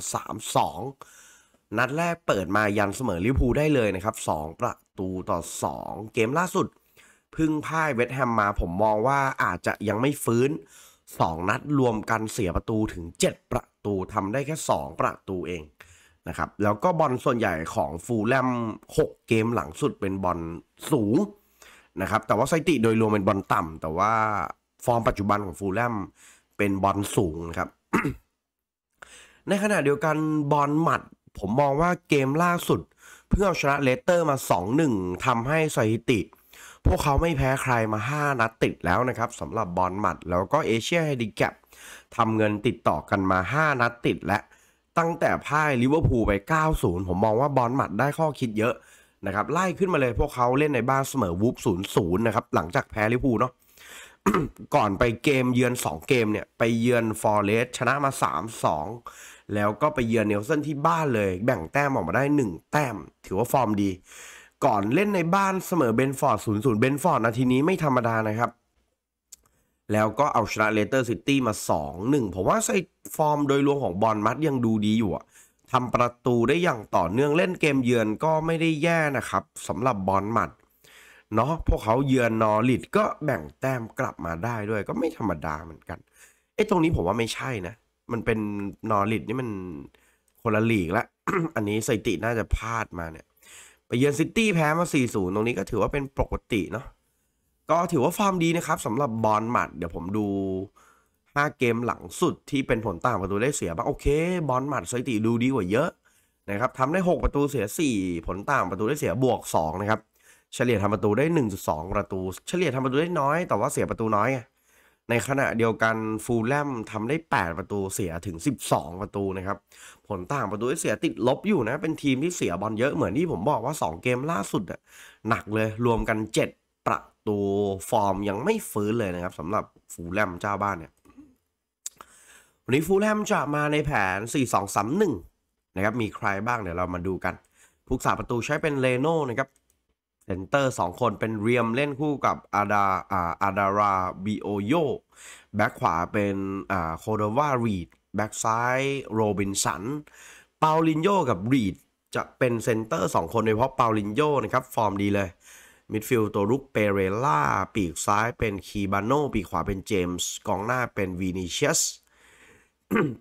3-2 นัดแรกเปิดมายันเสมอลิเวอร์พูลได้เลยนะครับ 2 ประตูต่อ 2 เกมล่าสุด พึ่งพ่ายเวสต์แฮมมาผมมองว่าอาจจะยังไม่ฟื้น 2 นัดรวมกันเสียประตูถึง 7 ประตูทำได้แค่ 2 ประตูเองนะครับแล้วก็บอลส่วนใหญ่ของฟูลแลม6 เกมหลังสุดเป็นบอลสูงนะครับแต่ว่าสถิติโดยรวมเป็นบอลต่ำแต่ว่าฟอร์มปัจจุบันของฟูลแลมเป็นบอลสูงนะครับ ในขณะเดียวกันบอลหมัด ผมมองว่าเกมล่าสุดเพื่อเอาชนะเลสเตอร์มา 2-1ทำให้สถิติ พวกเขาไม่แพ้ใครมา 5 นัดติดแล้วนะครับสำหรับบอลหมัดแล้วก็เอเชียไฮดิแกปทำเงินติดต่อกันมา 5 นัดติดและตั้งแต่พ่ายลิเวอร์พูลไป 9-0 ผมมองว่าบอลหมัดได้ข้อคิดเยอะนะครับไล่ขึ้นมาเลยพวกเขาเล่นในบ้านเสมอวูฟ0-0นะครับหลังจากแพ้ลิเวอร์พูลเนาะก่อนไปเกมเยือน 2 เกมเนี่ยไปเยือนฟอร์เรสชนะมา 3-2 แล้วก็ไปเยือนเนลสันที่บ้านเลย แบ่งแต้มออกมาได้ 1 แต้ม ถือว่าฟอร์มดี ก่อนเล่นในบ้านเสมอเบนฟอร์ด0์เบนฟอร์ดนาทีนี้ไม่ธรรมดานะครับ แล้วก็เอาชนะเลสเตอร์ซิตี้มา 2-1 ผมว่าใส่ฟอร์มโดยรวมของบอลมัดยังดูดีอยู่อะทำประตูได้อย่างต่อเนื่องเล่นเกมเยือนก็ไม่ได้แย่นะครับสำหรับบอลมัดเนาะพวกเขาเยือนนอริดก็แบ่งแต้มกลับมาได้ด้วยก็ไม่ธรรมดาเหมือนกันไอ้ตรงนี้ผมว่าไม่ใช่นะ มันเป็นนอริดนี่มันคนละลีกละอันนี้สติน่าจะพลาดมาเนี่ยไปเยือนซิตี้แพ้มา 4-0 ตรงนี้ก็ถือว่าเป็นปกติเนาะก็ถือว่าฟอร์มดีนะครับสำหรับบอลหมัดเดี๋ยวผมดู 5 เกมหลังสุดที่เป็นผลต่างประตูได้เสียบ้างโอเค บอลหมัดสติดูดีกว่าเยอะนะครับทำได้6ประตูเสีย 4 ผลต่างประตูได้เสียบวก2นะครับเฉลี่ยทำประตูได้ 1.2 ประตู เฉลี่ยทำประตูได้น้อย แต่ว่าเสียประตูน้อย ในขณะเดียวกันฟูลแลมทำได้ 8 ประตูเสียถึง 12 ประตูนะครับ ผลต่างประตูที่เสียติดลบอยู่นะ เป็นทีมที่เสียบอลเยอะเหมือนที่ผมบอกว่า 2 เกมล่าสุดอะหนักเลยรวมกัน 7 ประตูฟอร์มยังไม่ฟื้นเลยนะครับสำหรับฟูลแลมเจ้าบ้านเนี่ยวันนี้ฟูลแลมจะมาในแผน 4-2-3-1 นะครับ มีใครบ้างเดี๋ยวเรามาดูกันผู้สาประตูใช้เป็นเลโน่นะครับเซนเตอร์สองคนเป็นเรียมเล่นคู่กับอาดาอาอาดาราบิโอโยแบ็คขวาเป็นอ่าโคโดวารีดแบ็คซ้ายโรบินสันเปาลินโยกับรีดจะเป็นเซนเตอร์สองคนโดยเฉพาะเปาลินโยนะครับ ฟอร์มดีเลยมิดฟิลด์ตัวรุกเปเรล่าปีกซ้ายเป็นคีบาโนปีกขวาเป็นเจมส์กองหน้าเป็นวีนิเชียส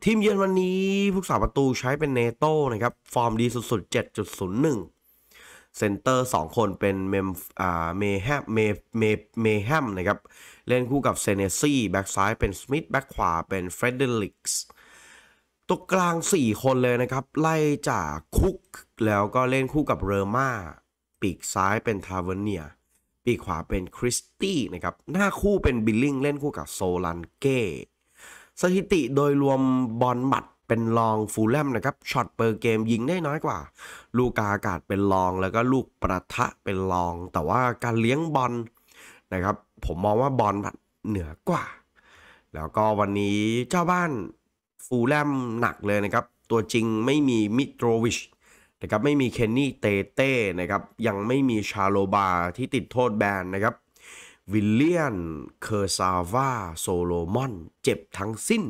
ทีมเยือนวันนี้ผู้สาประตูใช้เป็นเนโต้นะครับ ฟอร์มดีสุดๆ7.01เซนเตอร์สองคนเป็นเมมอ่าเมแฮมเมเมเมแฮมนะครับ เล่นคู่กับเซเนซี่แบ็กซ้ายเป็นสมิธแบ็กขวาเป็นเฟรเดริกส์ตัวกลาง 4 คนเลยนะครับ ไล่จากคุกแล้วก็เล่นคู่กับเรอร์มาปีกซ้ายเป็นทาเวเนียปีกขวาเป็นคริสตี้นะครับ หน้าคู่เป็นบิลลิงเล่นคู่กับโซลันเก้สถิติโดยรวมบอลหมัดเป็นรองฟูลแลมนะครับช็อตเปอร์เกมยิงได้น้อยกว่า ลูกกาอากาศเป็นรองแล้วก็ลูกประทะเป็นรอง แต่ว่าการเลี้ยงบอลนะครับ ผมมองว่าบอลเหนือกว่า แล้วก็วันนี้เจ้าบ้านฟูลแลมหนักเลยนะครับ ตัวจริงไม่มีมิตรวิชนะครับไม่มีเคนนี่เตเต้นะครับ ยังไม่มีชาโลบาที่ติดโทษแบนนะครับวิลเลียนเคอร์ซาวาโซโลมอนเจ็บทั้งสิ้น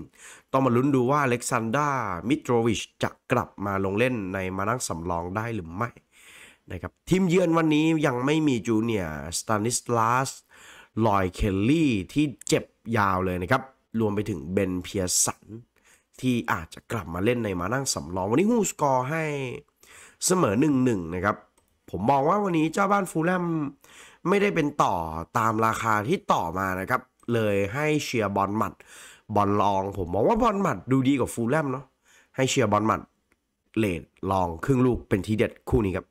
ต้องมาลุ้นดูว่าเล็กซานดามิตรวิชจะกลับมาลงเล่นในมานั่งสำรองได้หรือไม่นะครับทีมเยือนวันนี้ยังไม่มีจูเนียร์สตานิสลาสลอยเคลลี่ที่เจ็บยาวเลยนะครับ รวมไปถึงเบนเพียสันที่อาจจะกลับมาเล่นในมานั่งสำรองวันนี้ฮูสกอร์ให้เสมอ 1-1 นะครับ ผมมองว่าวันนี้เจ้าบ้านฟูลแลมไม่ได้เป็นต่อตามราคาที่ต่อมานะครับ เลยให้เชียร์บอลหมัดบอลลอง ผมมองว่าบอลหมัดดูดีกว่าฟูลแลมเนาะให้เชียร์บอลหมัดเลดลองครึ่งลูกเป็นทีเด็ดคู่นี้ครับ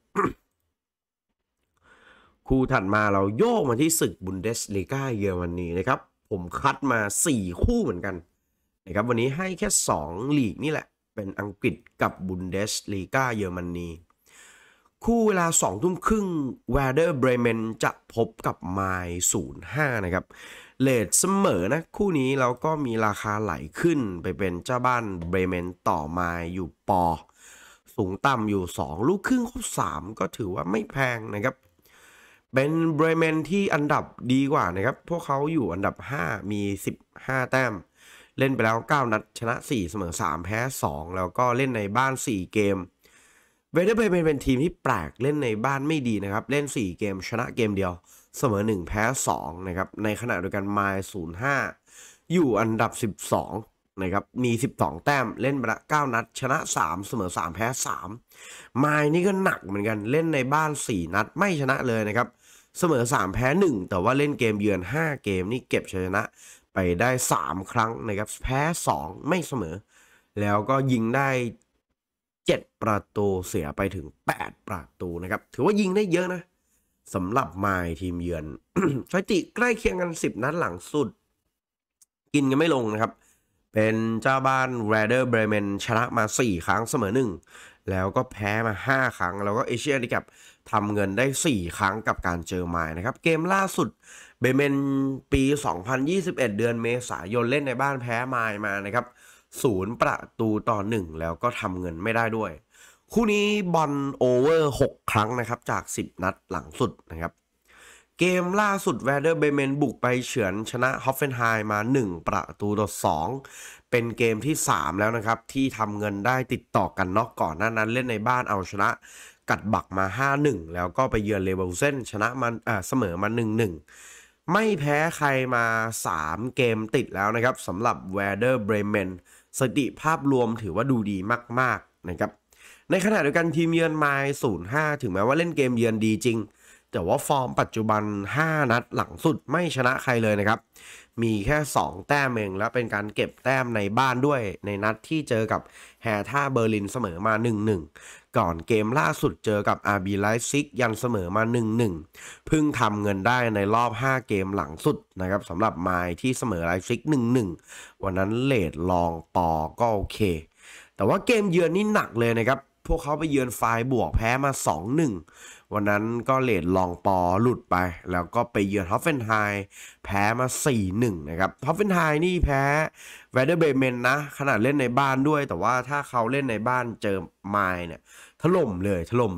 คู่ถัดมาเราโยกมาที่ศึกบุนเดสเลกาเยอรมนีนะครับ ผมคัดมา 4 คู่เหมือนกันนะครับวันนี้ให้แค่2ลีกนี่แหละเป็นอังกฤษกับบุนเดสเลกาเยอรมนีคู่เวลา 2 ทุ่มครึ่งแวเดอร์เบรเมนจะพบกับไมล์ศูนย์ห้านะครับเลทเสมอนะคู่นี้เราก็มีราคาไหลขึ้นไปเป็นเจ้าบ้านเบรเมนต่อมาอยู่ปอ สูงต่ำอยู่ 2 ลูกครึ่งครบ3 ก็ถือว่าไม่แพงนะครับ เป็นเบรเมนที่อันดับดีกว่านะครับพวกเขาอยู่อันดับ 5 มี 15 แต้ม เล่นไปแล้ว9นัด ชนะ4เสมอ3แพ้ 2 แล้วก็เล่นในบ้าน 4 เกมเวเดอร์เบรเมนเป็นทีมที่แปลกเล่นในบ้านไม่ดีนะครับเล่น 4 เกมชนะเกมเดียวเสมอ 1 แพ้2นะครับ ในขณะเดียวกันไมนย05 อยู่อันดับ 12นะครับ มี 12 แต้มเล่นไปละ9นัด ชนะ 3 เสมอ 3 แพ้3มล์นี่ก็หนักเหมือนกันเล่นในบ้าน 4 นัดไม่ชนะเลยนะครับเสมอ 3 แพ้ 1 แต่ว่าเล่นเกมเยือน 5 เกมนี่เก็บชชนะไปได้ 3 ครั้งนะครับแพ้ 2 ไม่เสมอ แล้วก็ยิงได้ 7 ประตูเสียไปถึง 8 ประตูนะครับถือว่ายิงได้เยอะนะสำหรับไมทีมเยือนสถิติใกล้เคียงกัน10 นัดหลังสุด กินกันไม่ลงนะครับ เป็นเจ้าบ้านแรเดอร์เบรเมนชนะมา 4 ครั้งเสมอ1แล้วก็แพ้มา 5 ครั้ง แล้วก็เอเชียดีกับทำเงินได้ 4 ครั้งกับการเจอไมนะครับ เกมล่าสุดเบรเมนปี 2021 เดือนเมษายนเล่นในบ้านแพ้ไมมานะครับ ศูนย์ประตูต่อหนึ่งแล้วก็ทำเงินไม่ได้ด้วยคู่นี้บอลโอเวอร์ 6 ครั้งนะครับจาก 10 นัดหลังสุดนะครับ เกมล่าสุดแวเดอร์เบเมนบุกไปเฉือนชนะฮอฟเฟนไฮมา1 ประตูต่อ2เป็นเกมที่ 3 แล้วนะครับ ที่ทำเงินได้ติดต่อกันนอกก่อน หน้านั้นเล่นในบ้านเอาชนะ กัดบักมา 5-1 แล้วก็ไปเยือนเลเวลเซนชนะมันเสมอมา 1-1 ไม่แพ้ใครมา 3 เกมติดแล้วนะครับสำหรับแวเดอร์เบรเมนสติภาพรวมถือว่าดูดีมากๆนะครับในขณะเดียวกันทีมเยือนมาศูนย์ห้าถึงแม้ว่าเล่นเกมเยือนดีจริง แต่ว่าฟอร์มปัจจุบัน 5 นัดหลังสุดไม่ชนะใครเลยนะครับ มีแค่ 2 แต้มเองและเป็นการเก็บแต้มในบ้านด้วยในนัดที่เจอกับแฮท่าเบอร์ลินเสมอมา 1-1 ก่อนเกมล่าสุดเจอกับอาร์บีไลซิกยันเสมอมา 1-1เพิ่งทำเงินได้ในรอบ 5 เกมหลังสุดนะครับสำหรับไมล์ที่เสมอไลซิก1-1วันนั้นเลดลองปอก็โอเค แต่ว่าเกมเยือนนี่หนักเลยนะครับพวกเขาไปเยือนไฟบวกแพ้มา 2-1 วันนั้นก็เลดลองปอหลุดไป แล้วก็ไปเยือนฮอฟเฟนไฮน์แพ้มา 4-1 นะครับฮอฟเฟนไฮน์นี่แพ้แวเดอร์เบเมนนะขนาดเล่นในบ้านด้วย แต่ว่าถ้าเขาเล่นในบ้านเจอไมล์เนี่ยถล่มเลยถล่ม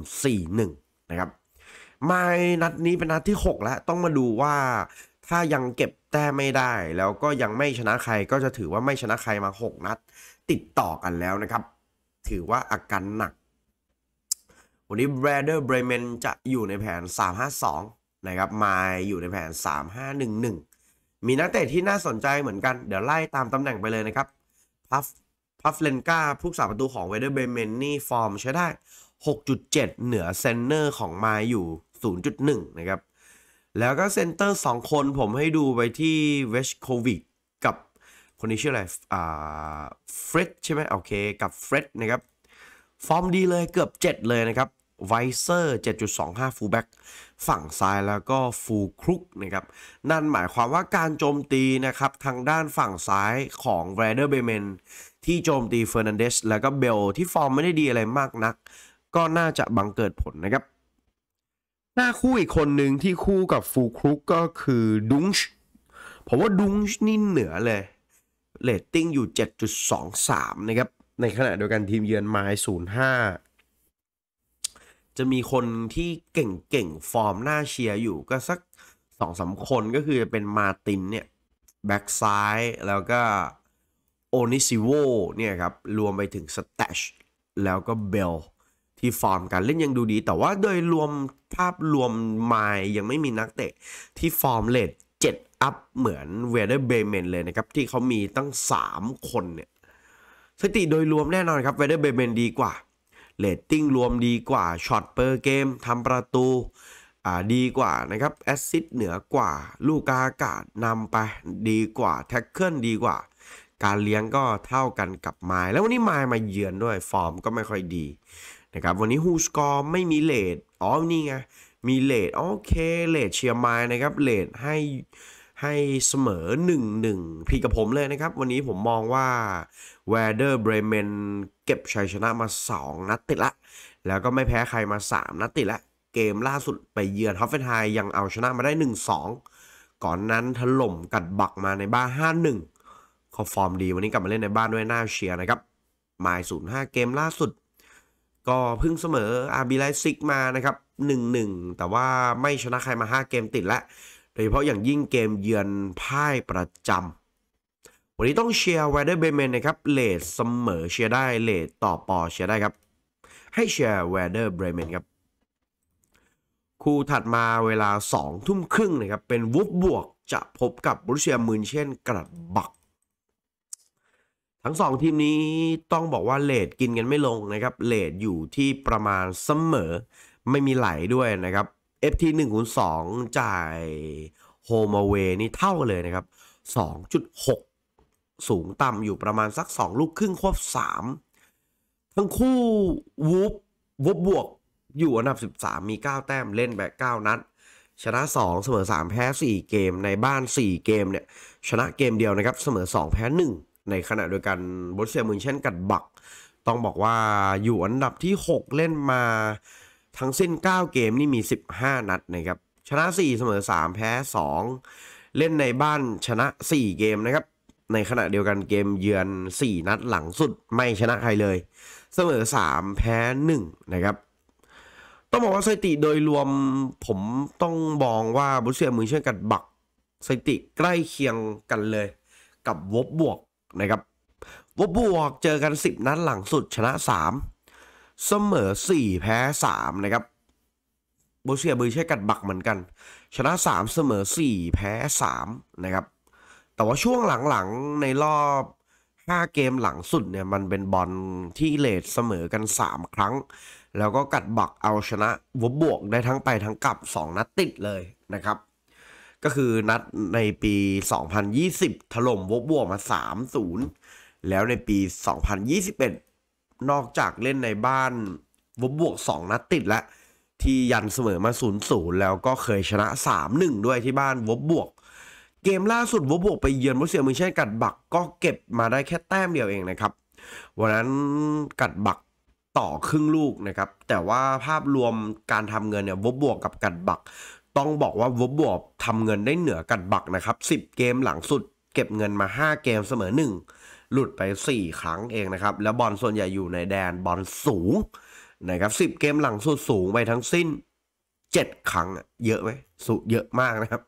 4-1 นะครับไมล์นัดนี้เป็นนัดที่ 6 แล้วต้องมาดูว่า ถ้ายังเก็บแต้ไม่ได้แล้วก็ยังไม่ชนะใครก็จะถือว่าไม่ชนะใครมา 6 นัดติดต่อกันแล้วนะครับถือว่าอาการหนัก วันนี้แบรเดอร์เบรเมนจะอยู่ในแผน 352 นะครับ มาอยู่ในแผน 3511 มีนักเตะที่น่าสนใจเหมือนกัน เดี๋ยวไล่ตามตำแหน่งไปเลยนะครับ พัฟพัฟเลนกาผู้สาประตูของเวเดอร์เบรเมนนี่ ฟอร์มใช้ได้ 6.7 เหนือเซนเนอร์ ของมาอยู่ 0.1 นะครับ แล้วก็เซนเตอร์2 คนผมให้ดูไปที่เวชโควิกกับคนนี้ชื่ออะไร อ่า เฟร็ดใช่ไหมโอเค กับเฟร็ดนะครับ ฟอร์มดีเลยเกือบ 7 เลยนะครับ ไวเซอร์7.25ฟูลแบ็กฝั่งซ้ายแล้วก็ฟูลครุกนะครับ นั่นหมายความว่าการโจมตีนะครับ ทางด้านฝั่งซ้ายของแวเดอร์เบเมนที่โจมตีเฟอร์นันเดสแล้วก็เบลที่ฟอร์มไม่ได้ดีอะไรมากนัก ก็น่าจะบังเกิดผลนะครับ หน้าคู่อีกคนหนึ่งที่คู่กับฟูลครุกก็คือดุงช์ผมว่าดุงช์นี่เหนือเลยเรตติ้งอยู่ 7.23 นะครับ ในขณะเดียวกันทีมเยือนไม้ 05 จะมีคนที่เก่งๆ ฟอร์มหน้าเชียร์อยู่ก็สัก2อสคนก็คือเป็นมาตินเนี่ยแบ็กซ้ายแล้วก็โอนิซิโวเนี่ยครับ รวมไปถึงสแตชแล้วก็เบลที่ฟอร์มการเล่นยังดูดี แต่ว่าโดยรวมภาพรวมไม้ยยังไม่มีนักเตะ ที่ฟอร์มเลต7อัพเหมือนเวเดอร์เบเมนเลยนะครับที่เขามีตั้ง 3 คนเนี่ยสถิติโดยรวมแน่นอนครับเวเดอร์เบเมนดีกว่าเลตติ้งรวมดีกว่าช็อตเปอร์เกมทำประตู อ่าดีกว่านะครับแอซซิสเหนือกว่าลูกอากาศนำไปดีกว่าแท็กเกิลดีกว่า การเลี้ยงก็เท่ากันกับไม้แล้ววันนี้ไม้มาเยือนด้วยฟอร์มก็ไม่ค่อยดีนะครับ วันนี้ฮูสกอร์ไม่มีเลดอ๋อนี่ไงมีเลทโอเคเลทเชียร์ไม้นะครับเลทให้ให้เสมอ 1-1 พี่กับผมเลยนะครับ วันนี้ผมมองว่าแวเดอร์เบรเมนเก็บชัยชนะมา 2 นัดติดละ แล้วก็ไม่แพ้ใครมา 3 นัดติดละเกมล่าสุดไปเยือนฮอฟเฟนไฮยังเอาชนะมาได้ 1-2 ก่อนนั้นถล่มกัดบักมาในบ้าน 5-1 ขอฟอร์มดีวันนี้กลับมาเล่นในบ้านด้วยหน้าเชียร์นะครับหมาย0-5เกมล่าสุด ก็พึ่งเสมออาร์บีไลซิกมานะครับ1-1แต่ว่าไม่ชนะใครมา 5 เกมติดและโดยเฉพาะอย่างยิ่งเกมเยือนพ่ายประจำวันนี้ต้องเชียร์แวเดอร์เบเมนนะครับเลดเสมอเชียร์ได้เลดต่อปอเชียร์ได้ครับ ให้เชียร์แวเดอร์เบเมนครับ คู่ถัดมาเวลา 2 ทุ่มครึ่งนะครับ เป็นวุบบวกจะพบกับบุรุเซียมืนเช่นกระดบัก ทั้งสองทีมนี้ต้องบอกว่าเลดกินกันไม่ลงนะครับเลดอยู่ที่ประมาณเสมอไม่มีไหลด้วยนะครับ FT 1 0 2จ่ายโฮมเวนี่เท่าเลยนะครับ 2.6 สูงต่ำ อยู่ประมาณสัก 2 ลูกครึ่งควบ 3 ทั้งคู่วูบวูบบวกอยู่อันดับ 13 มี 9 แต้มเล่นแบบ 9 นัด ชนะ 2เสมอ3 แพ้ 4 เกมในบ้าน 4 เกมเนี่ยชนะเกมเดียวนะครับเสมอ 2 แพ้ 1 ในขณะเดียวกันบอสเซียมุนเช่นกัดบัก ต้องบอกว่าอยู่อันดับที่ 6 เล่นมาทั้งสิ้น 9 เกมนี่มี 15 นัดนะครับชนะ4เสมอ3แพ้2เล่นในบ้านชนะ 4 เกมนะครับในขณะเดียวกันเกมเยือน 4 นัดหลังสุดไม่ชนะใครเลย เสมอ3แพ้1นะครับต้องบอกว่าสถิติโดยรวมผมต้องมองว่าบุษเซียมือเชื่อกันบักสถิติใกล้เคียงกันเลย กับวบบวกนะครับ วบบวกเจอกัน 10 นัดหลังสุด ชนะ 3เสมอ4แพ้3นะครับโบเซียบรอใช้กัดบักเหมือนกัน ชนะ3เสมอ4 แพ้ 3 นะครับ แต่ว่าช่วงหลังๆ ในรอบ 5 เกมหลังสุดเนี่ยมันเป็นบอลที่เลทเสมอกัน 3 ครั้ง แล้วก็กัดบักเอาชนะวบบวกได้ทั้งไปทั้งกลับ 2 นัดติดเลยนะครับ ก็คือนัดในปี 2020 ถล่มวบบวกมา3-0แล้วในปี 2021นอกจากเล่นในบ้านวบบวก 2นัดติดแล้วที่ยันเสมอมา0 0แล้วก็เคยชนะ 3-1 ด้วยที่บ้านวบบวก เกมล่าสุดวบบวกไปเยือนมอสเซียมอเช่นกัดบัก ก็เก็บมาได้แค่แต้มเดียวเองนะครับวันนั้นกัดบักต่อครึ่งลูกนะครับแต่ว่าภาพรวมการทำเงินเนี่ยวบบวกกับกัดบัก ต้องบอกว่าวบบวกทำเงินได้เหนือกัดบักนะครับ 10 เกมหลังสุด เก็บเงินมา 5 เกมเสมอ1หลุดไป 4 ครั้งเองนะครับแล้วบอลส่วนใหญ่อยู่ในแดนบอลสูงนะครับ10 เกมหลังสุดสูงไปทั้งสิ้น 7 ครั้งเยอะไหมสุเยอะมากนะครับ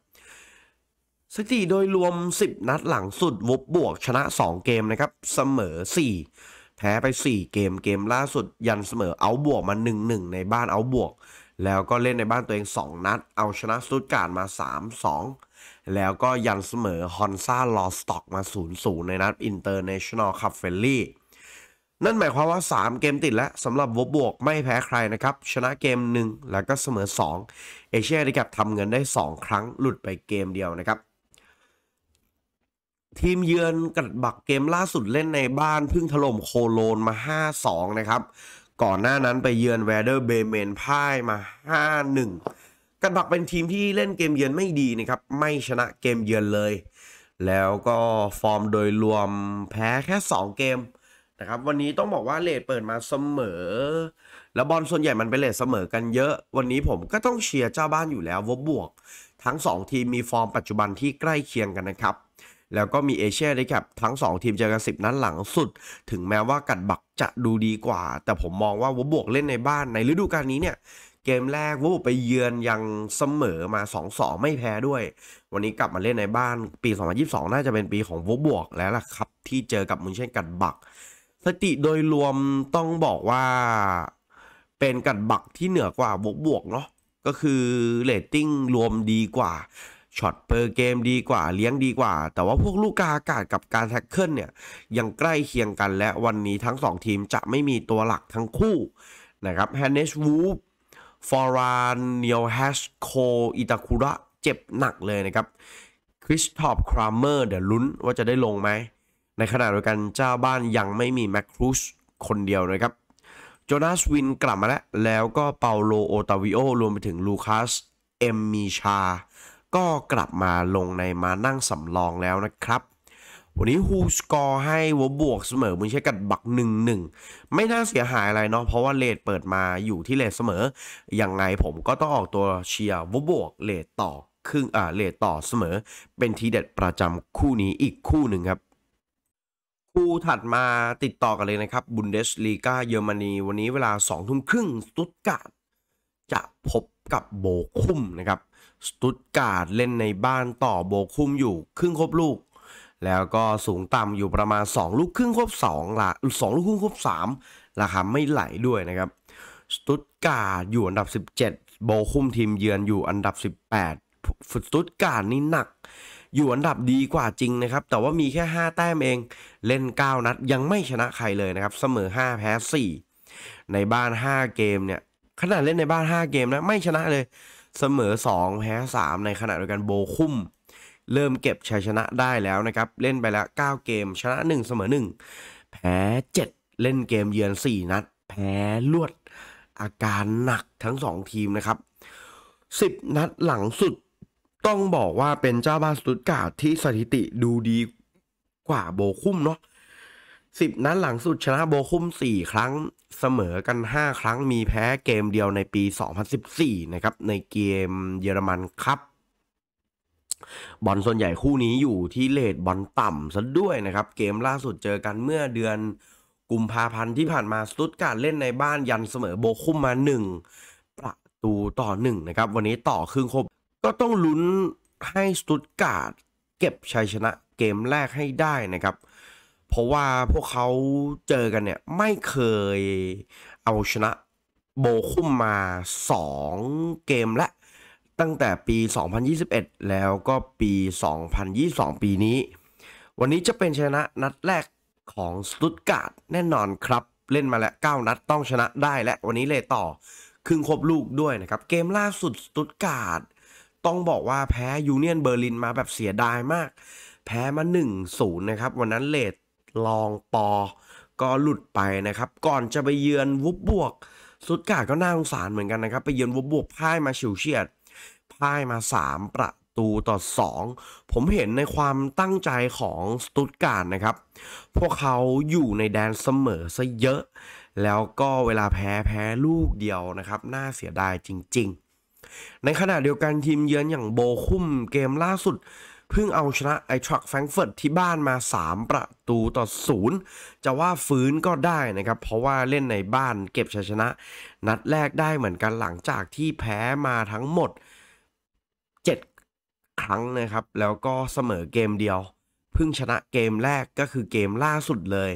สถิติโดยรวม 10 นัดหลังสุดวบบวก ชนะ 2 เกมนะครับเสมอ 4แพ้ไป 4 เกมเกมล่าสุดยันเสมอเอาบวกมา 1-1 ในบ้านเอาบวก แล้วก็เล่นในบ้านตัวเอง 2 นัด เอาชนะสุดการมา 3-2แล้วก็ยังเสมอ ฮอนซ่าลอสต็อกมา0-0ในนัดอินเตอร์เนชั่นแนลคัพเฟลลี่นั่นหมายความว่า 3 เกมติดแล้วสำหรับวบบวกไม่แพ้ใครนะครับ ชนะเกม 1 แล้วก็เสมอ 2 เอเชียดีกับทำเงินได้ 2 ครั้งหลุดไปเกมเดียวนะครับ ทีมเยือนกัดบักเกมล่าสุดเล่นในบ้านพึ่งถล่มโคโลนมา 5-2นะครับก่อนหน้านั้นไปเยือนแวเดอร์เบเมนพ่ายมา5-1กันบักเป็นทีมที่เล่นเกมเยือนไม่ดีนะครับไม่ชนะเกมเยือนเลย แล้วก็ฟอร์มโดยรวมแพ้แค่2เกมนะครับวันนี้ต้องบอกว่าเลทเปิดมาเสมอ แล้วบอลส่วนใหญ่มันเป็นเลทเสมอกันเยอะวันนี้ผมก็ต้องเชียร์เจ้าบ้านอยู่แล้ววบบวก ทั้ง 2 ทีมมีฟอร์มปัจจุบันที่ใกล้เคียงกันนะครับแล้วก็มีเอเชียด้วยครับทั้ง 2 ทีมเจอกันสิบนั้นหลังสุด ถึงแม้ว่ากัดบักจะดูดีกว่า แต่ผมมองว่าวบบวกเล่นในบ้านในฤดูกาลนี้เนี่ยเกมแรกวูบไปเยือนยังเสมอมา 2-2 ไม่แพ้ด้วย วันนี้กลับมาเล่นในบ้าน ปี 2022 น่าจะเป็นปีของวูบบวกแล้วล่ะครับที่เจอกับมุนเช่นกัดบักสติโดยรวมต้องบอกว่าเป็นกัดบักที่เหนือกว่าวูบบวกเนาะก็คือเลตติ้งรวมดีกว่าช็อตเปอร์เกมดีกว่าเลี้ยงดีกว่า แต่ว่าพวกลูกกาอากาศกับการแท็กเกิลเนี่ยยังใกล้เคียงกันและวันนี้ทั้ง2ทีมจะไม่มีตัวหลักทั้งคู่นะครับแฮนเนชวูฟฟอรานเนียลแฮชโคอิตาคุระเจ็บหนักเลยนะครับ คริสทอปครามเมอร์เดี๋ยวลุ้น ว่าจะได้ลงไหม ในขณะเดียวกันเจ้าบ้านยังไม่มี แมคครูชคนเดียวนะครับ โจนาสวินกลับมาแล้วแล้วก็เปาโลโอตาวิโอรวมไปถึงลูคัสเอมมีชา ก็กลับมาลงในมานั่งสำรองแล้วนะครับวันนี้ฮูสกอร์ให้วบวกเสมอมุนเชกัดบักหนึ่งหนึ่งไม่น่าเสียหายอะไรเนาะเพราะว่าเลดเปิดมาอยู่ที่เลดเสมอยังไงผมก็ต้องออกตัวเชียร์วบวกเลดต่อครึ่งอ่าเลดต่อเสมอ เป็นทีเด็ดประจำคู่นี้อีกคู่หนึ่งครับ คู่ถัดมาติดต่อกันเลยนะครับบุนเดสลีกาเยอรมนีวันนี้เวลา2ทุ่มครึ่งสตุตการ์ดจะพบกับโบคุมนะครับสตุตการ์ดเล่นในบ้านต่อโบคุมอยู่ครึ่งครบลูกแล้วก็สูงต่ำ อยู่ประมาณ 2 ลูกครึ่งควบ2ละ2ลูกครึ่งควบ3ราคาไม่ไหลด้วยนะครับสตุตการ์อยู่อันดับ 17 โบคุมทีมเยือนอยู่อันดับ 18สตุตการ์ดนี่หนัก อยู่อันดับดีกว่าจริงนะครับแต่ว่ามีแค่ 5 แต้มเองเล่น 9 นัดยังไม่ชนะใครเลยนะครับเสมอ5 แพ้ 4 ในบ้าน 5 เกมเนี่ย ขนาดเล่นในบ้าน 5 เกมนะไม่ชนะเลย เสมอ2 แพ้ 3 ในขณะเดียวกันโบคุมเริ่มเก็บชัยชนะได้แล้วนะครับ เล่นไปแล้ว 9 เกมชนะ1เสมอ1แพ้ 7 เล่นเกมเยือน 4 นัด แพ้ลวดอาการหนักทั้ง 2 ทีมนะครับ 10 นัดหลังสุดต้องบอกว่าเป็นเจ้าบ้านสุดกาดที่สถิติดูดีกว่าโบคุ้มเนาะสิบนัดหลังสุดชนะโบคุ้ม4 ครั้งเสมอกัน 5 ครั้งมีแพ้เกมเดียวในปี 2014นะครับในเกมเยอรมันครับบอลส่วนใหญ่คู่นี้อยู่ที่เลทบอลต่ำซะด้วยนะครับ เกมล่าสุดเจอกันเมื่อเดือนกุมภาพันธ์ที่ผ่านมาสตุตการ์เล่นในบ้านยันเสมอโบคุมมา1ประตูต่อ1นะครับ วันนี้ต่อครึ่งครบ ก็ต้องลุ้นให้สตุตการ์เก็บชัยชนะเกมแรกให้ได้นะครับ เพราะว่าพวกเขาเจอกันเนี่ยไม่เคยเอาชนะโบคุมมา2เกมและตั้งแต่ปี 2021 แล้วก็ปี 2022 ปีนี้ วันนี้จะเป็นชนะนัดแรกของสตุตการ์ดแน่นอนครับ เล่นมาแล้ว 9 นัดต้องชนะได้และวันนี้เลยต่อ ครึ่งครบลูกด้วยนะครับ เกมล่าสุดสตุตการ์ดต้องบอกว่าแพ้ยูเนียนเบอร์ลินมาแบบเสียดายมาก แพ้มา 1-0 นะครับ วันนั้นเลดลองปอ ก็หลุดไปนะครับก่อนจะไปเยือนวุบบวกสุดกาดก็น่าสงสารเหมือนกันนะครับ ไปเยือนวุบบวกพ่ายมาเฉียวเฉียดป้ายมา 3 ประตูต่อ 2 ผมเห็นในความตั้งใจของสตุตการ์ดนะครับ พวกเขาอยู่ในแดนเสมอซะเยอะ แล้วก็เวลาแพ้แพ้ลูกเดียวนะครับ น่าเสียดายจริงๆ ในขณะเดียวกันทีมเยือนอย่างโบคุ้มเกมล่าสุด เพิ่งเอาชนะไอทรัคแฟรงเฟิร์ตที่บ้านมา 3 ประตูต่อ 0 จะว่าฟื้นก็ได้นะครับ เพราะว่าเล่นในบ้านเก็บชัยชนะ นัดแรกได้เหมือนกันหลังจากที่แพ้มาทั้งหมด7 ครั้งนะครับ แล้วก็เสมอเกมเดียว เพิ่งชนะเกมแรกก็คือเกมล่าสุดเลย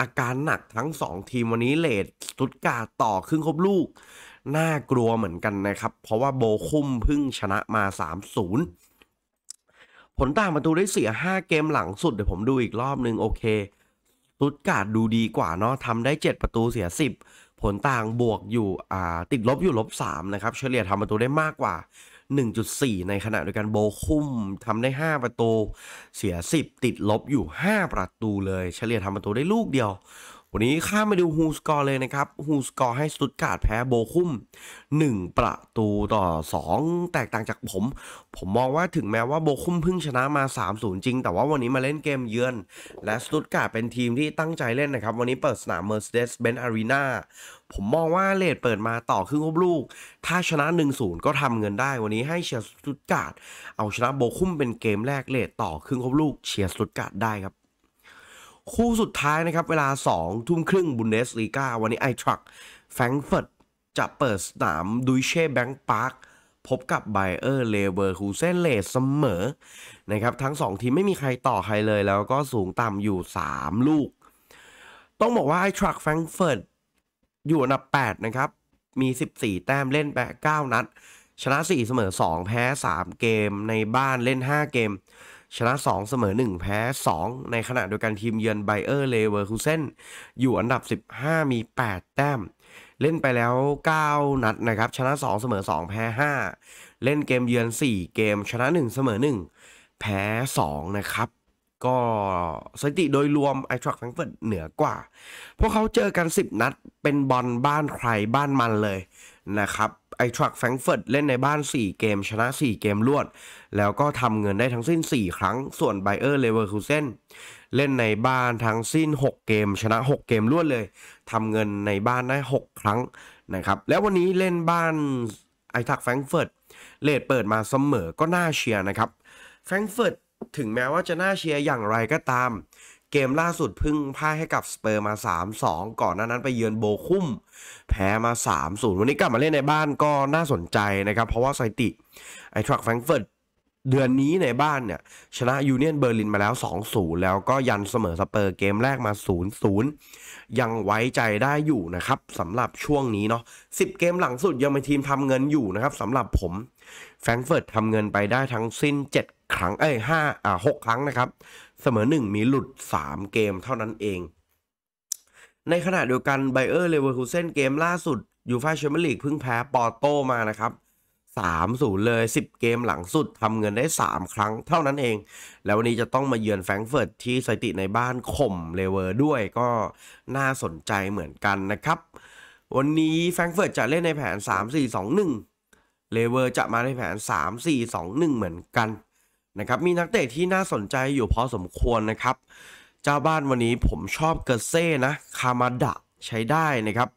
อาการหนักทั้ง 2 ทีมวันนี้เลดสุดกาต่อครึ่งครบลูก น่ากลัวเหมือนกันนะครับ เพราะว่าโบคุ้มเพิ่งชนะมา 3-0 ผลต่างประตูได้เสีย 5 เกมหลังสุดเดี๋ยวผมดูอีกรอบนึงโอเคตุตการ์ดดูดีกว่าเนาะทำได้ 7 ประตูเสีย 10 ผลต่างบวกอยู่ติดลบอยู่ลบ3นะครับเฉลี่ยทำประตูได้มากกว่า1.4 ในขณะเดียวกันโบคุ้มทำได้ 5 ประตูเสีย 10 ติดลบอยู่ 5 ประตูเลย เฉลี่ยทำประตูได้ลูกเดียววันนี้ข้ามาดูฮูสกอร์เลยนะครับ ฮูสกอร์ให้สตุตการ์ดแพ้โบคุ้ม1 ประตูต่อ 2 แตกต่างจากผม ผมมองว่าถึงแม้ว่าโบคุ้มเพิ่งชนะมา3-0จริง แต่ว่าวันนี้มาเล่นเกมเยือน และสตุตการ์ดเป็นทีมที่ตั้งใจเล่นนะครับ วันนี้เปิดสนาม Mercedes-Benz Arena ผมมองว่าเลทเปิดมาต่อครึ่งลูก ถ้าชนะ 1-0 ก็ทำเงินได้ วันนี้ให้เชียร์สตุตการ์ดเอาชนะโบคุ้มเป็นเกมแรกเลทต่อครึ่งลูกเชียร์สตุตการ์ดได้ครับคู่สุดท้ายนะครับเวลา 2ทุ่มครึ่งบุนเดสลีกาวันนี้ไอทรักแฟรงเฟิร์ตจะเปิดสนามดุยเช่แบงค์พาร์คพบกับไบเออร์เลเวอร์คูเซนเลสเสมอนะครับทั้ง 2 ทีมไม่มีใครต่อใครเลย แล้วก็สูงต่ำอยู่ 3 ลูก ต้องบอกว่าไอทรักแฟรงเฟิร์ตอยู่อันดับ8นะครับมี 14 แต้มเล่นแป9นัด ชนะ 4 เสมอ 2 แพ้ 3 เกมในบ้านเล่น 5 เกมชนะ 2 เสมอ 1 แพ้ 2 ในขณะเดียวกันทีมเยือนไบเออร์เลเวอร์คูเซนอยู่อันดับ 15 มี 8 แต้ม เล่นไปแล้ว 9 นัดนะครับ ชนะ 2 เสมอ 2 แพ้ 5 เล่นเกมเยือน 4 เกม ชนะ 1 เสมอ 1 แพ้2นะครับก็สถิติโดยรวมไอทรักฟังเฟิร์ตเหนือกว่าพวกเขาเจอกัน 10 นัดเป็นบอลบ้านใครบ้านมันเลยนะครับไอทรัคแฟรงเฟิร์ตเล่นในบ้าน 4 เกม ชนะ 4 เกมรวด แล้วก็ทำเงินได้ทั้งสิ้น 4 ครั้งส่วนไบเออร์เลเวอร์คูเซนเล่นในบ้านทั้งสิ้น 6 เกม ชนะ 6 เกมรวดเลยทำเงินในบ้านได้ 6 ครั้งนะครับแล้ววันนี้เล่นบ้านไอทักแฟรงเฟิร์ตเลดเปิดมาเสมอก็น่าเชียร์นะครับแฟรงเฟิร์ตถึงแม้ว่าจะน่าเชียร์อย่างไรก็ตามเกมล่าสุดพึ่งพ่ายให้กับสเปอร์มา 3-2 ก่อนหน้านั้นไปเยือนโบคุ้มแพ้มา 3-0 วันนี้กลับมาเล่นในบ้านก็น่าสนใจนะครับ เพราะว่าสถติ ไอทรักแฟรงเฟิร์ตเดือนนี้ในบ้านเนี่ยชนะยูเนียนเบอร์ลินมาแล้ว 2-0 แล้วก็ยันเสมอสเปอร์เกมแรกมา 0-0 ยังไว้ใจได้อยู่นะครับสำหรับช่วงนี้เนาะ10 เกมหลังสุดยังเป็นทีมทำเงินอยู่นะครับสำหรับผมแฟรงเฟิร์ตทำเงินไปได้ทั้งสิ้น7 ครั้งเอ้ย5อ่า6 ครั้งนะครับเสมอ1มีหลุด 3 เกมเท่านั้นเอง ในขณะเดียวกันไบเออร์เลเวอร์คูเซนเกมล่าสุดยูฟาแชมเปี้ยนลีกเพิ่งแพ้ปอร์โตมานะครับ3ูเลย 10 เกมหลังสุดทำเงินได้ 3 ครั้งเท่านั้นเอง แล้ววันนี้จะต้องมาเยือนแฟรงเฟิร์ตที่สถิติในบ้านข่มเลเวอร์ด้วยก็น่าสนใจเหมือนกันนะครับ วันนี้แฟรงเฟิร์ตจะเล่นในแผน 3 4 2 1เลเวอร์จะมาในแผน3 4 2 1เหมือนกันนะครับมีนักเตะที่น่าสนใจอยู่พอสมควรนะครับเจ้าบ้านวันนี้ผมชอบเกเซ่นะคามาดะใช้ได้นะครับ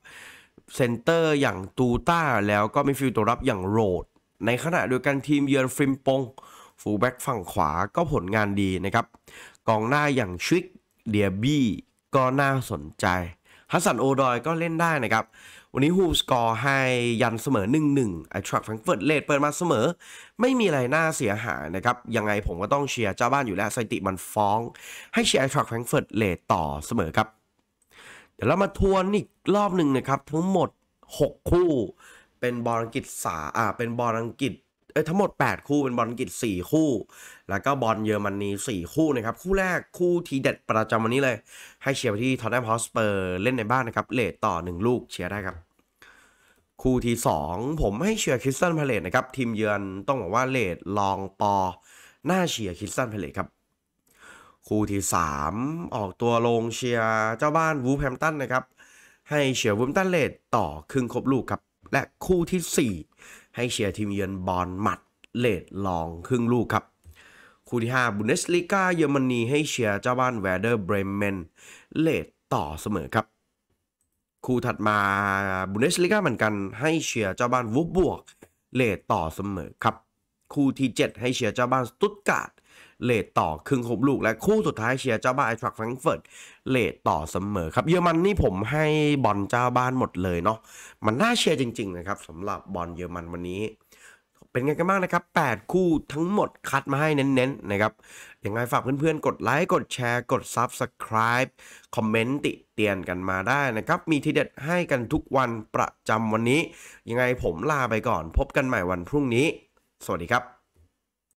เซนเตอร์อย่างตูต้าแล้วก็มีฟิลตัวรับอย่างโรด ในขณะเดียวกันทีมเยือนฟริมปงฟูลแบ็กฝั่งขวาก็ผลงานดีนะครับกองหน้าอย่างชิกเดียบี้ก็น่าสนใจ ฮัสซันโอดอยก็เล่นได้นะครับ วันนี้ฮูสกอร์ให้ยันเสมอ1-1ไอทรัคแฟรงเฟิร์ตเลดเปิดมาเสมอไม่มีอะไรน่าเสียหายนะครับยังไงผมก็ต้องเชียร์เจ้าบ้านอยู่แล้วสติมันฟ้อง ให้เชียร์ไอทรัคแฟรงเฟิร์ตเลทต่อเสมอครับเดี๋ยวเรามาทวนอีกรอบหนึ่งนะครับทั้งหมด 6 คู่เป็นบอลอังกฤษสาอ่าเป็นบอลอังกฤษเอ้ทั้งหมด 8 คู่เป็นบอลอังกฤษ4คู่ แล้วก็บอลเยอรมนี4คู่นะครับคู่แรกคู่ทีเด็ดประจำวันนี้เลย ให้เชียร์ไปที่ทอตแนมฮอสเปอร์เล่นในบ้านนะครับเลทต่อ1 ลูกเชียร์ได้ครับคู่ที่ 2 ผมให้เชียร์คริสตันพาเลตนะครับทีมเยือนต้องบอกว่าเลดลองปอหน้าเชียร์คริสตันพาเลตครับคู่ที่ 3 ออกตัวลงเชียร์เจ้าบ้านวูแฮมตันนะครับให้เชียร์วูแฮมตันเลดต่อครึ่งครบลูกครับและคู่ที่ 4 ให้เชียร์ทีมเยือนบอลหมัดเลดลองครึ่งลูกครับ คู่ที่5บุนเดสลิกาเยอรมนีให้เชียร์เจ้าบ้านแวร์เดอร์เบรเมนเลดต่อเสมอครับคู่ถัดมาบุนเดสลิกาเหมือนกันให้เชียร์เจ้าบ้านวูบบวกเลตต่อเสมอครับคู่ที่ 7 ให้เชียร์เจ้าบ้านสตุตการ์ดเลตต่อครึ่งหกลูกและคู่สุดท้ายเชียร์เจ้าบ้านไอทรักแฟรงเฟิร์ตเลตต่อเสมอครับเยอรมันนี่ผมให้บอลเจ้าบ้านหมดเลยเนาะมันน่าเชียร์จริงๆนะครับสำหรับบอลเยอรมันวันนี้ เป็นไงกันบ้างนะครับ8คู่ทั้งหมดคัดมาให้เน้นๆนะครับยังไง ฝากเพื่อนๆกดไลค์กดแชร์กด Subscribe คอมเมนต์ติเตียนกันมาได้นะครับ มีทีเด็ดให้กันทุกวันประจำวันนี้ ยังไงผมลาไปก่อนพบกันใหม่วันพรุ่งนี้ สวัสดีครับ